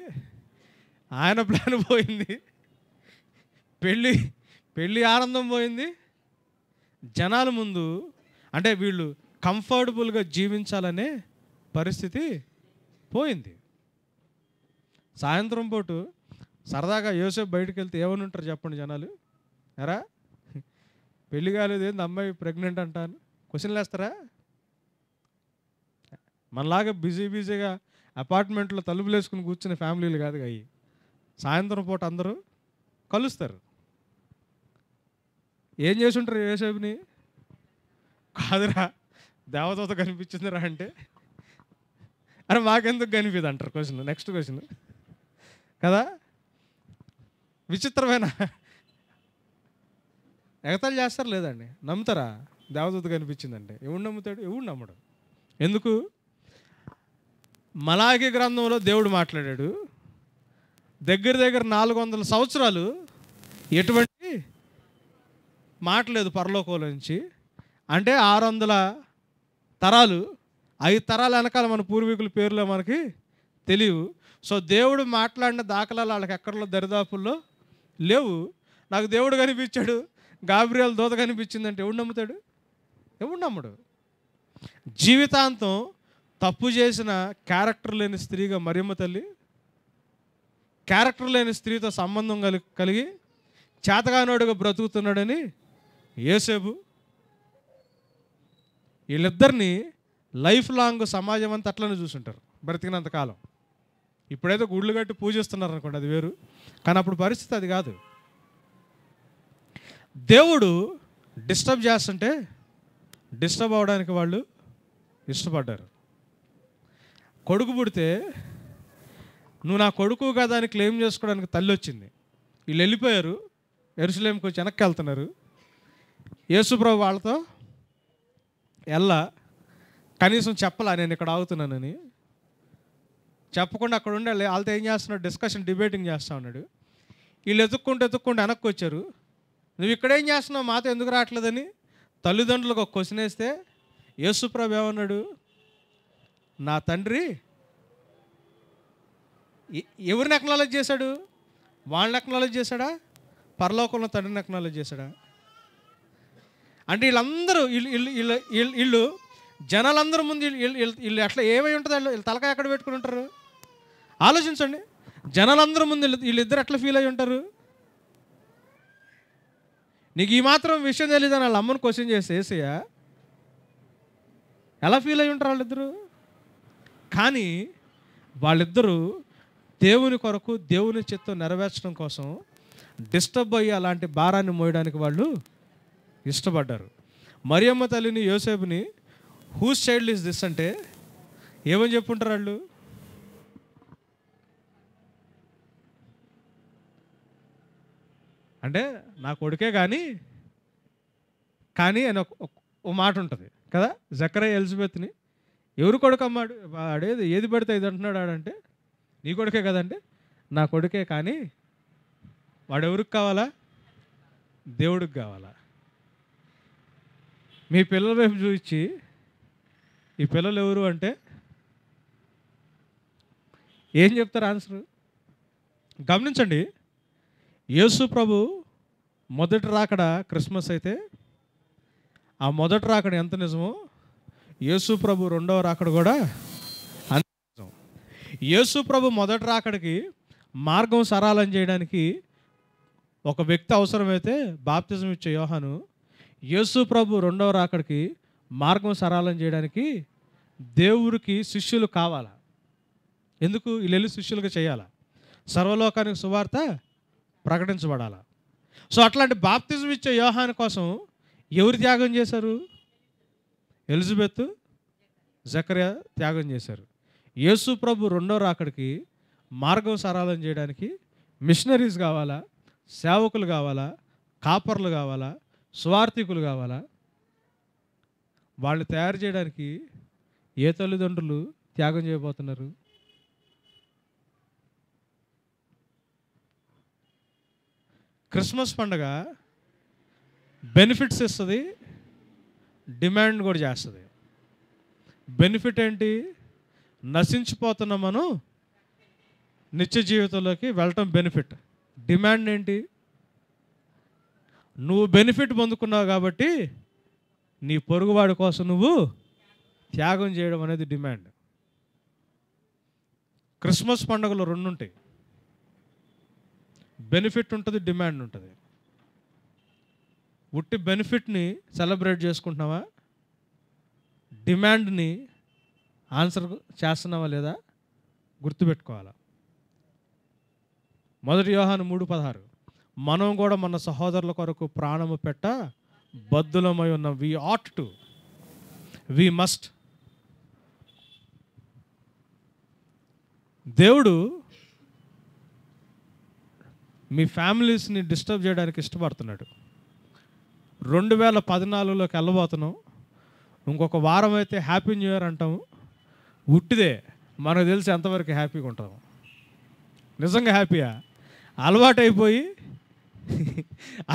ఆయన ప్లాన్ పోయింది పెళ్ళి పెళ్ళి ఆనందం పోయింది జనాల ముందు అంటే వీళ్ళు కంఫర్టబుల్గా జీవించాలనే పరిస్థితి పోయింది సాయంత్రం పూట సరదాగా యోసేపు బయటకు వెళ్తే ఏమని ఉంటారు చెప్పండి జనాలు ఎరా పెళ్లి కాలేదు ఏంది అమ్మాయి ప్రెగ్నెంట్ అంటాను క్వశ్చన్ వేస్తారా మనలాగా బిజీ బిజీగా అపార్ట్మెంట్లో తలుపులు వేసుకుని కూర్చుని ఫ్యామిలీలు కాదు అవి సాయంత్రం పూట అందరూ కలుస్తారు ఏం చేసి ఉంటారు యోసేపుని కాదురా కనిపించింది కనిపించిందిరా అంటే అరే మాకెందుకు కనిపిదంటారు అంటారు క్వశ్చన్ నెక్స్ట్ క్వశ్చన్ కదా విచిత్రమైన ఎగతాలు చేస్తారు లేదండి నమ్ముతారా దేవదూత కనిపించిందండి ఎవడు నమ్ముతాడు ఎవడు నమ్మడు ఎందుకు మలాగి గ్రంథంలో దేవుడు మాట్లాడాడు దగ్గర దగ్గర నాలుగు వందల సంవత్సరాలు ఎటువంటి మాటలేదు పరలోకంలో నుంచి అంటే ఆరు వందల తరాలు ఐదు తరాల వెనకాల మన పూర్వీకుల పేర్లు మనకి తెలియవు సో దేవుడు మాట్లాడిన దాఖలాలు వాళ్ళకి ఎక్కడలో దరిదాపుల్లో లేవు నాకు దేవుడు కనిపించాడు గాబ్రియల్ దోత కనిపించిందంటే ఎవడు నమ్ముతాడు ఎవడు నమ్ముడు జీవితాంతం తప్పు చేసిన క్యారెక్టర్ లేని స్త్రీగా మరియమ్మ తల్లి క్యారెక్టర్ లేని స్త్రీతో సంబంధం కలి కలిగి చేతగానోడుగా బ్రతుకుతున్నాడని ఏసేబు వీళ్ళిద్దరినీ లైఫ్ లాంగ్ సమాజం అంతా అట్లనే చూసుంటారు బ్రతికినంతకాలం ఇప్పుడైతే గుళ్ళు కట్టి పూజిస్తున్నారు అనుకోండి అది వేరు కానీ అప్పుడు పరిస్థితి అది కాదు దేవుడు డిస్టర్బ్ చేస్తుంటే డిస్టర్బ్ అవడానికి వాళ్ళు ఇష్టపడ్డారు కొడుకు పుడితే నువ్వు నా కొడుకు కదా అని క్లెయిమ్ చేసుకోవడానికి తల్లి వచ్చింది వీళ్ళు వెళ్ళిపోయారు ఎరుసలేంకి వచ్చి వెనక్కి వెళ్తున్నారు యేసుప్రభు వాళ్ళతో ఎల్లా కనీసం చెప్పలా నేను ఇక్కడ ఆగుతున్నానని చెప్పకుండా అక్కడ ఉండాలి వాళ్ళతో ఏం చేస్తున్నాడు డిస్కషన్ డిబేటింగ్ చేస్తూ ఉన్నాడు వీళ్ళు ఎదుక్కుంటూ ఎదుక్కుంటూ వెనక్కి వచ్చారు నువ్వు ఇక్కడేం చేస్తున్నావు మాతో ఎందుకు రావట్లేదని తల్లిదండ్రులకు ఒక క్వశ్చన్ వేస్తే యేసుప్రభు ఏమన్నాడు నా తండ్రి ఎవరిని ఎక్నాలజ్ చేశాడు వాళ్ళని ఎక్నాలజ్ చేశాడా పరలోకంలో తండ్రిని ఎక్నాలజ్ చేశాడా అంటే వీళ్ళందరూ వీళ్ళు వీళ్ళు వీళ్ళు జనాలందరూ ముందు వీళ్ళు వీళ్ళు అట్లా ఏమై ఉంటుంది వీళ్ళు తలకాయ ఎక్కడ పెట్టుకుని ఉంటారు ఆలోచించండి జనాలందరూ ముందు వీళ్ళిద్దరు ఎట్లా ఫీల్ అయి ఉంటారు నీకు ఈ మాత్రం విషయం తెలియదని వాళ్ళ అమ్మను క్వశ్చన్ చేసి ఎలా ఫీల్ అయి ఉంటారు వాళ్ళిద్దరూ కానీ వాళ్ళిద్దరూ దేవుని కొరకు దేవుని చిత్తం నెరవేర్చడం కోసం డిస్టర్బ్ అయ్యి అలాంటి భారాన్ని మోయడానికి వాళ్ళు ఇష్టపడ్డారు మరియమ్మ తల్లిని యోసేపుని హూస్ చైల్డ్ ఇస్ దిస్ అంటే ఏమని చెప్పుంటారు వాళ్ళు అంటే నా కొడుకే కానీ కానీ అని ఒక మాట ఉంటుంది కదా జక్రయ్య ఎలిజబెత్ని ఎవరు కొడుకు అమ్మాడు ఆడేది ఏది పడితే ఇది అంటున్నాడు ఆడంటే నీ కొడుకే కదంటే నా కొడుకే కానీ వాడెవరికి కావాలా దేవుడికి కావాలా మీ పిల్లల వైపు చూపించి ఈ పిల్లలు ఎవరు అంటే ఏం చెప్తారు ఆన్సర్ గమనించండి యేసు ప్రభు మొదటి రాకడ క్రిస్మస్ అయితే ఆ మొదటి రాకడ ఎంత నిజమో యేసు ప్రభు రెండవ రాకడ కూడా అంత నిజం యేసు ప్రభు మొదటి రాకడికి మార్గం సరాలం చేయడానికి ఒక వ్యక్తి అవసరమైతే బాప్తిజం ఇచ్చే యోహాను యేసు ప్రభు రెండవ రాకడికి మార్గం సరాలం చేయడానికి దేవుడికి శిష్యులు కావాలా ఎందుకు వీళ్ళు శిష్యులుగా చేయాలా సర్వలోకానికి సువార్త ప్రకటించబడాలా సో అట్లాంటి బాప్తిజం ఇచ్చే యోహాన్ కోసం ఎవరు త్యాగం చేశారు ఎలిజబెత్ జకరియా త్యాగం చేశారు యేసు ప్రభు రెండో రాకడికి మార్గం సరళం చేయడానికి మిషనరీస్ కావాలా సేవకులు కావాలా కాపర్లు కావాలా స్వార్థికులు కావాలా వాళ్ళు తయారు చేయడానికి ఏ తల్లిదండ్రులు త్యాగం చేయబోతున్నారు క్రిస్మస్ పండుగ బెనిఫిట్స్ ఇస్తుంది డిమాండ్ కూడా చేస్తుంది బెనిఫిట్ ఏంటి నశించిపోతున్న మనం నిత్య జీవితంలోకి వెళ్ళటం బెనిఫిట్ డిమాండ్ ఏంటి నువ్వు బెనిఫిట్ పొందుకున్నావు కాబట్టి నీ పొరుగువాడి కోసం నువ్వు త్యాగం చేయడం అనేది డిమాండ్ క్రిస్మస్ పండుగలు రెండుంటాయి బెనిఫిట్ ఉంటుంది డిమాండ్ ఉంటుంది ఉట్టి బెనిఫిట్ని సెలబ్రేట్ చేసుకుంటున్నావా డిమాండ్ని ఆన్సర్ చేస్తున్నావా లేదా గుర్తుపెట్టుకోవాలా మొదటి వ్యూహాన్ని మూడు పదహారు మనం కూడా మన సహోదరుల కొరకు ప్రాణము పెట్ట బద్దులమై ఉన్న వి ఆట్ టు వి మస్ట్ దేవుడు మీ ఫ్యామిలీస్ని డిస్టర్బ్ చేయడానికి ఇష్టపడుతున్నాడు రెండు వేల పద్నాలుగులోకి వెళ్ళబోతున్నాం ఇంకొక వారం అయితే హ్యాపీ న్యూ ఇయర్ అంటాము ఉట్టిదే మనకు తెలిసి ఎంతవరకు హ్యాపీగా ఉంటాము నిజంగా హ్యాపీయా అలవాటైపోయి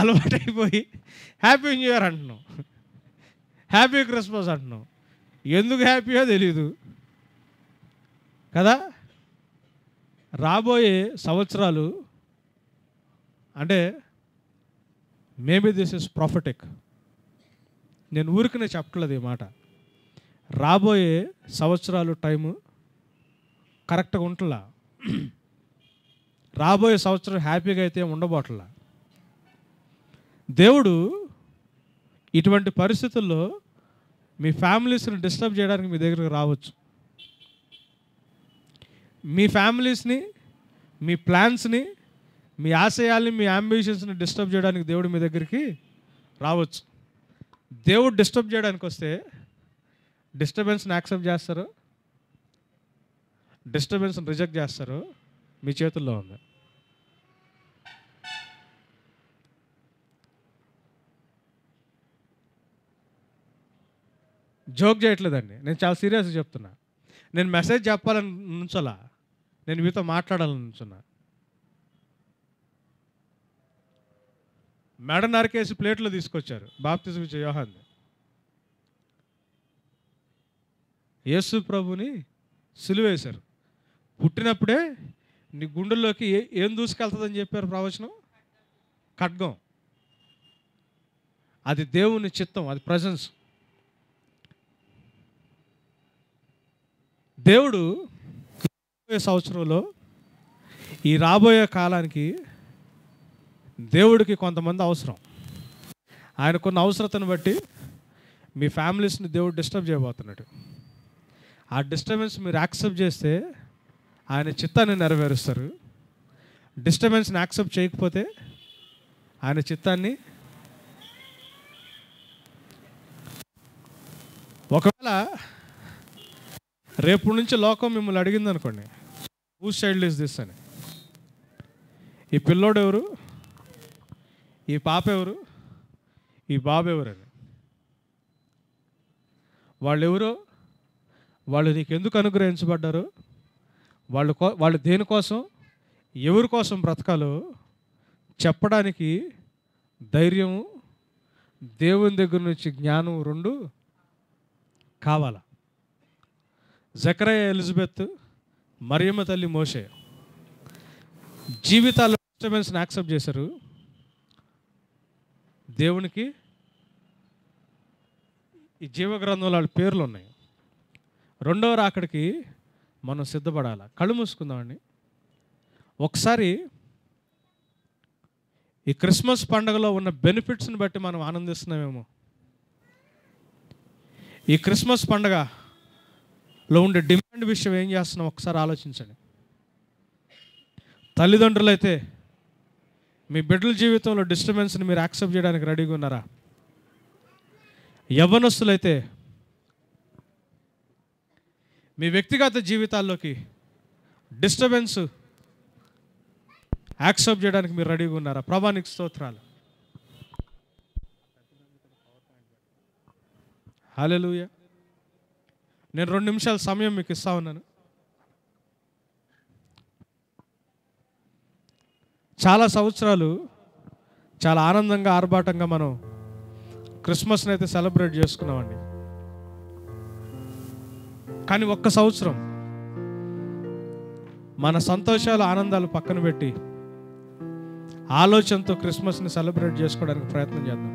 అలవాటైపోయి హ్యాపీ న్యూ ఇయర్ అంటున్నాం హ్యాపీ క్రిస్మస్ అంటున్నాం ఎందుకు హ్యాపీయో తెలియదు కదా రాబోయే సంవత్సరాలు అంటే మేబీ దిస్ ఇస్ ప్రాఫిటిక్ నేను ఊరికనే చెప్పట్లేదు ఈ మాట రాబోయే సంవత్సరాలు టైము కరెక్ట్గా ఉంటలా రాబోయే సంవత్సరం హ్యాపీగా అయితే ఉండబోట్లా దేవుడు ఇటువంటి పరిస్థితుల్లో మీ ఫ్యామిలీస్ని డిస్టర్బ్ చేయడానికి మీ దగ్గరకు రావచ్చు మీ ఫ్యామిలీస్ని మీ ప్లాన్స్ని మీ ఆశయాల్ని మీ అంబిషన్స్ని డిస్టర్బ్ చేయడానికి దేవుడు మీ దగ్గరికి రావచ్చు దేవుడు డిస్టర్బ్ చేయడానికి వస్తే డిస్టర్బెన్స్ని యాక్సెప్ట్ చేస్తారు డిస్టర్బెన్స్ని రిజెక్ట్ చేస్తారు మీ చేతుల్లో ఉంది జోక్ చేయట్లేదండి నేను చాలా సీరియస్గా చెప్తున్నా నేను మెసేజ్ చెప్పాలని నుంచోలా నేను మీతో మాట్లాడాలని నుంచున్నా మెడ నరికేసి ప్లేట్లో తీసుకొచ్చారు బాప్తిజం ఇచ్చే యోహాన్ని యేసు ప్రభుని సిలువేశారు పుట్టినప్పుడే నీ గుండెల్లోకి ఏ ఏం దూసుకెళ్తుందని చెప్పారు ప్రవచనం ఖడ్గం అది దేవుని చిత్తం అది ప్రజెన్స్ దేవుడు సంవత్సరంలో ఈ రాబోయే కాలానికి దేవుడికి కొంతమంది అవసరం ఆయనకున్న అవసరతను బట్టి మీ ఫ్యామిలీస్ని దేవుడు డిస్టర్బ్ చేయబోతున్నాడు ఆ డిస్టర్బెన్స్ మీరు యాక్సెప్ట్ చేస్తే ఆయన చిత్తాన్ని నెరవేరుస్తారు డిస్టర్బెన్స్ని యాక్సెప్ట్ చేయకపోతే ఆయన చిత్తాన్ని ఒకవేళ రేపు నుంచి లోకం మిమ్మల్ని అడిగింది అనుకోండి హూ చైల్డ్ ఇస్ దిస్ అని ఈ పిల్లోడు ఎవరు ఈ పాప ఎవరు ఈ బాబు ఎవరని వాళ్ళెవరో వాళ్ళు నీకు ఎందుకు అనుగ్రహించబడ్డారు వాళ్ళు కో వాళ్ళు దేనికోసం ఎవరి కోసం బ్రతకాలో చెప్పడానికి ధైర్యము దేవుని దగ్గర నుంచి జ్ఞానం రెండు కావాల జకరయ్య ఎలిజబెత్ మరియమ్మ తల్లి మోసే జీవితాల్లో డిస్టర్బెన్స్ని యాక్సెప్ట్ చేశారు దేవునికి ఈ జీవగ్రంథంలో వాళ్ళ పేర్లు ఉన్నాయి రెండవ రాకడికి మనం సిద్ధపడాలి కళ్ళు మూసుకుందామండి ఒకసారి ఈ క్రిస్మస్ పండుగలో ఉన్న బెనిఫిట్స్ని బట్టి మనం ఆనందిస్తున్నామేమో ఈ క్రిస్మస్ పండుగలో ఉండే డిమాండ్ విషయం ఏం చేస్తున్నాం ఒకసారి ఆలోచించండి తల్లిదండ్రులైతే మీ బిడ్డల జీవితంలో డిస్టర్బెన్స్ని మీరు యాక్సెప్ట్ చేయడానికి రెడీగా ఉన్నారా యవనస్తులైతే మీ వ్యక్తిగత జీవితాల్లోకి డిస్టర్బెన్స్ యాక్సెప్ట్ చేయడానికి మీరు రెడీగా ఉన్నారా ప్రభానికి స్తోత్రాలు హలో నేను రెండు నిమిషాల సమయం మీకు ఇస్తా ఉన్నాను చాలా సంవత్సరాలు చాలా ఆనందంగా ఆర్భాటంగా మనం క్రిస్మస్ని అయితే సెలబ్రేట్ చేసుకున్నామండి కానీ ఒక్క సంవత్సరం మన సంతోషాలు ఆనందాలు పక్కన పెట్టి ఆలోచనతో క్రిస్మస్ని సెలబ్రేట్ చేసుకోవడానికి ప్రయత్నం చేద్దాం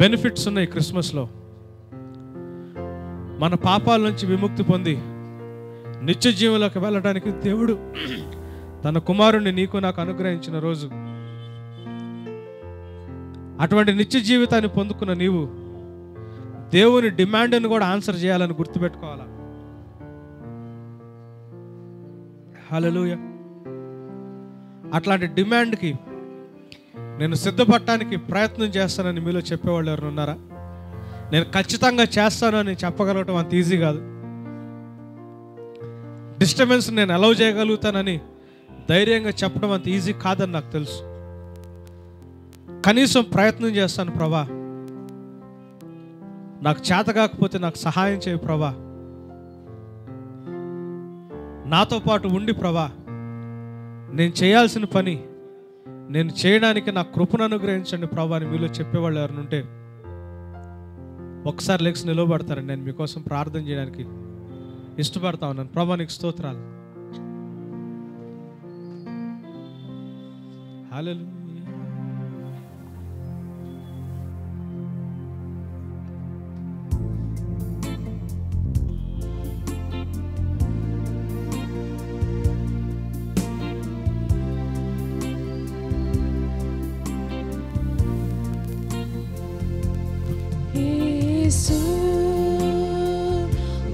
బెనిఫిట్స్ ఉన్నాయి క్రిస్మస్లో మన పాపాల నుంచి విముక్తి పొంది నిత్య జీవంలోకి వెళ్ళడానికి దేవుడు తన కుమారుణ్ణి నీకు నాకు అనుగ్రహించిన రోజు అటువంటి నిత్య జీవితాన్ని పొందుకున్న నీవు దేవుని డిమాండ్ని కూడా ఆన్సర్ చేయాలని గుర్తుపెట్టుకోవాలా హలోయ అట్లాంటి డిమాండ్కి నేను సిద్ధపడటానికి ప్రయత్నం చేస్తానని మీలో చెప్పేవాళ్ళు ఎవరు ఉన్నారా నేను ఖచ్చితంగా చేస్తాను అని చెప్పగలగటం అంత ఈజీ కాదు డిస్టర్బెన్స్ నేను అలౌ చేయగలుగుతానని ధైర్యంగా చెప్పడం అంత ఈజీ కాదని నాకు తెలుసు కనీసం ప్రయత్నం చేస్తాను ప్రభా నాకు చేత కాకపోతే నాకు సహాయం చేయ ప్రభా నాతో పాటు ఉండి ప్రభా నేను చేయాల్సిన పని నేను చేయడానికి నా కృపను అనుగ్రహించండి ప్రభా అని మీలో చెప్పేవాళ్ళు ఎవరిని ఉంటే ఒకసారి లెగ్స్ నిలవబడతారని నేను మీకోసం ప్రార్థన చేయడానికి ఇష్టపడతా ఉన్నాను ప్రభా నీకు స్తోత్రాలు Hallelujah.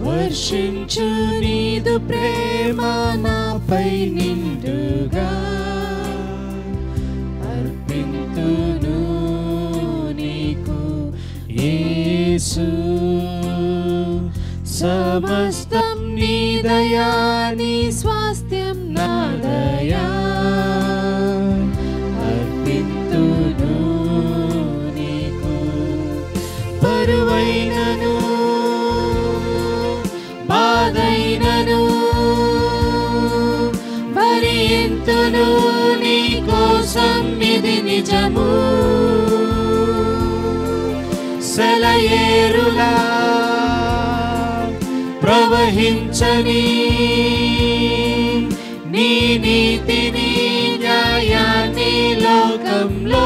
Worship to the prema na Yani. మార్చని నీ నీతిని న్యాయాన్ని లోకంలో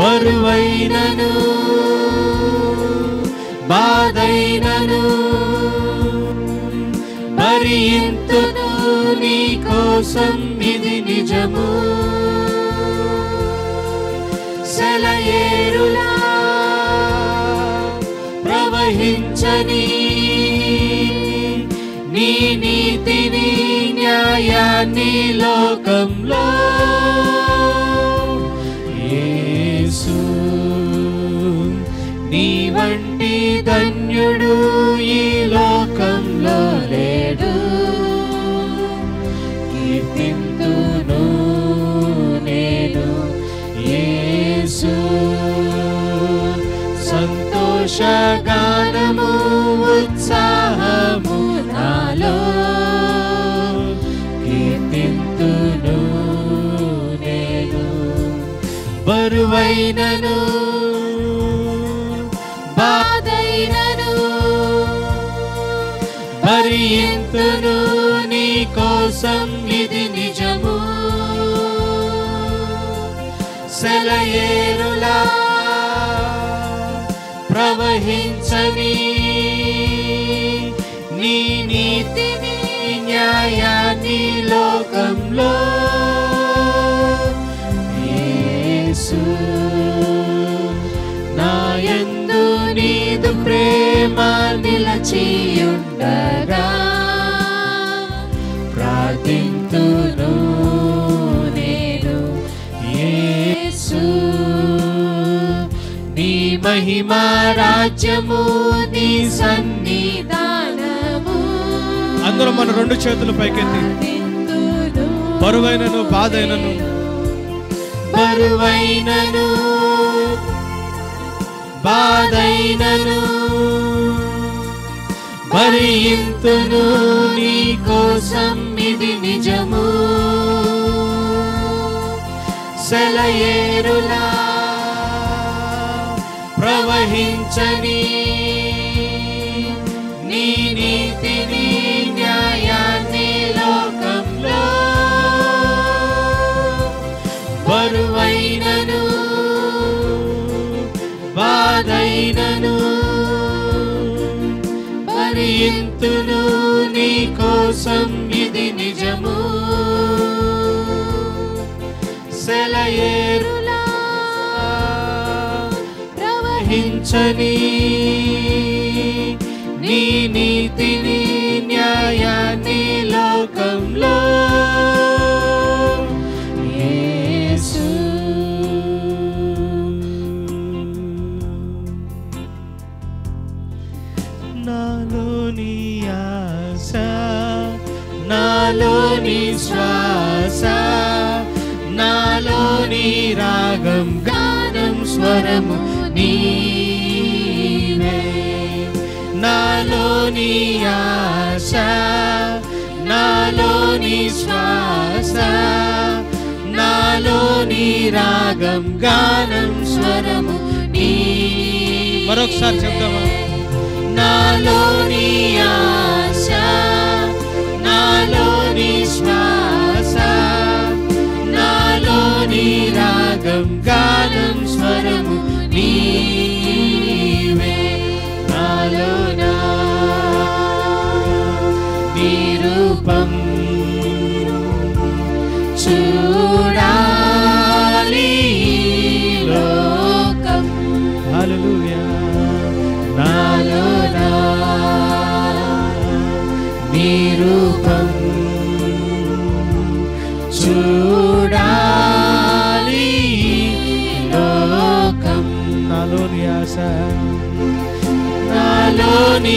బరువైనను బాధైనను భరింతును నీ కోసం ఇది నిజము గ్రహించని నీ నీతిని న్యాయాన్ని లోకంలో యేసు నీ వంటి ధన్యుడు ఈ లోకంలో లేడు కీర్తింతును నేను యేసు సంతోష కరుణైనను బాధైనను భరియంతును నీ కోసం ఇది నిజము సెలయేరులా ప్రవహించనీ మహిమా నీ సన్నిధానము అందరూ మన రెండు చేతులు పైకెత్తి బరువైనను బాధైనను బరువైనను బాధైనను భరింతును నీ కోసం ఇది నిజము సెలయేరులా ప్రవహించని నీ నీతిని న్యాయాన్ని లోకంలో బరువైనను బాధైనను పరింతును నీ కోసం ఇది నిజము సెలయేరు ವಂಚನಿ నీ నీతిని న్యాయాన్ని లోకంలో నాలోని ఆశ నాలోని శ్వాస నాలోని రాగం గానం స్వరము ఆశ నాలోని శ్వాస నాలోని రాగం గానం స్వరము నీ మరొకసారి చెప్తామా నాలోని ఆశ నాలోని శ్వాస నాలోని రాగం గానం స్వరము నీవే నాలో నాలి లోకం హల్లెలూయా నాలో నీ రూపం చూడాలి లోకం నాలోని నాలోని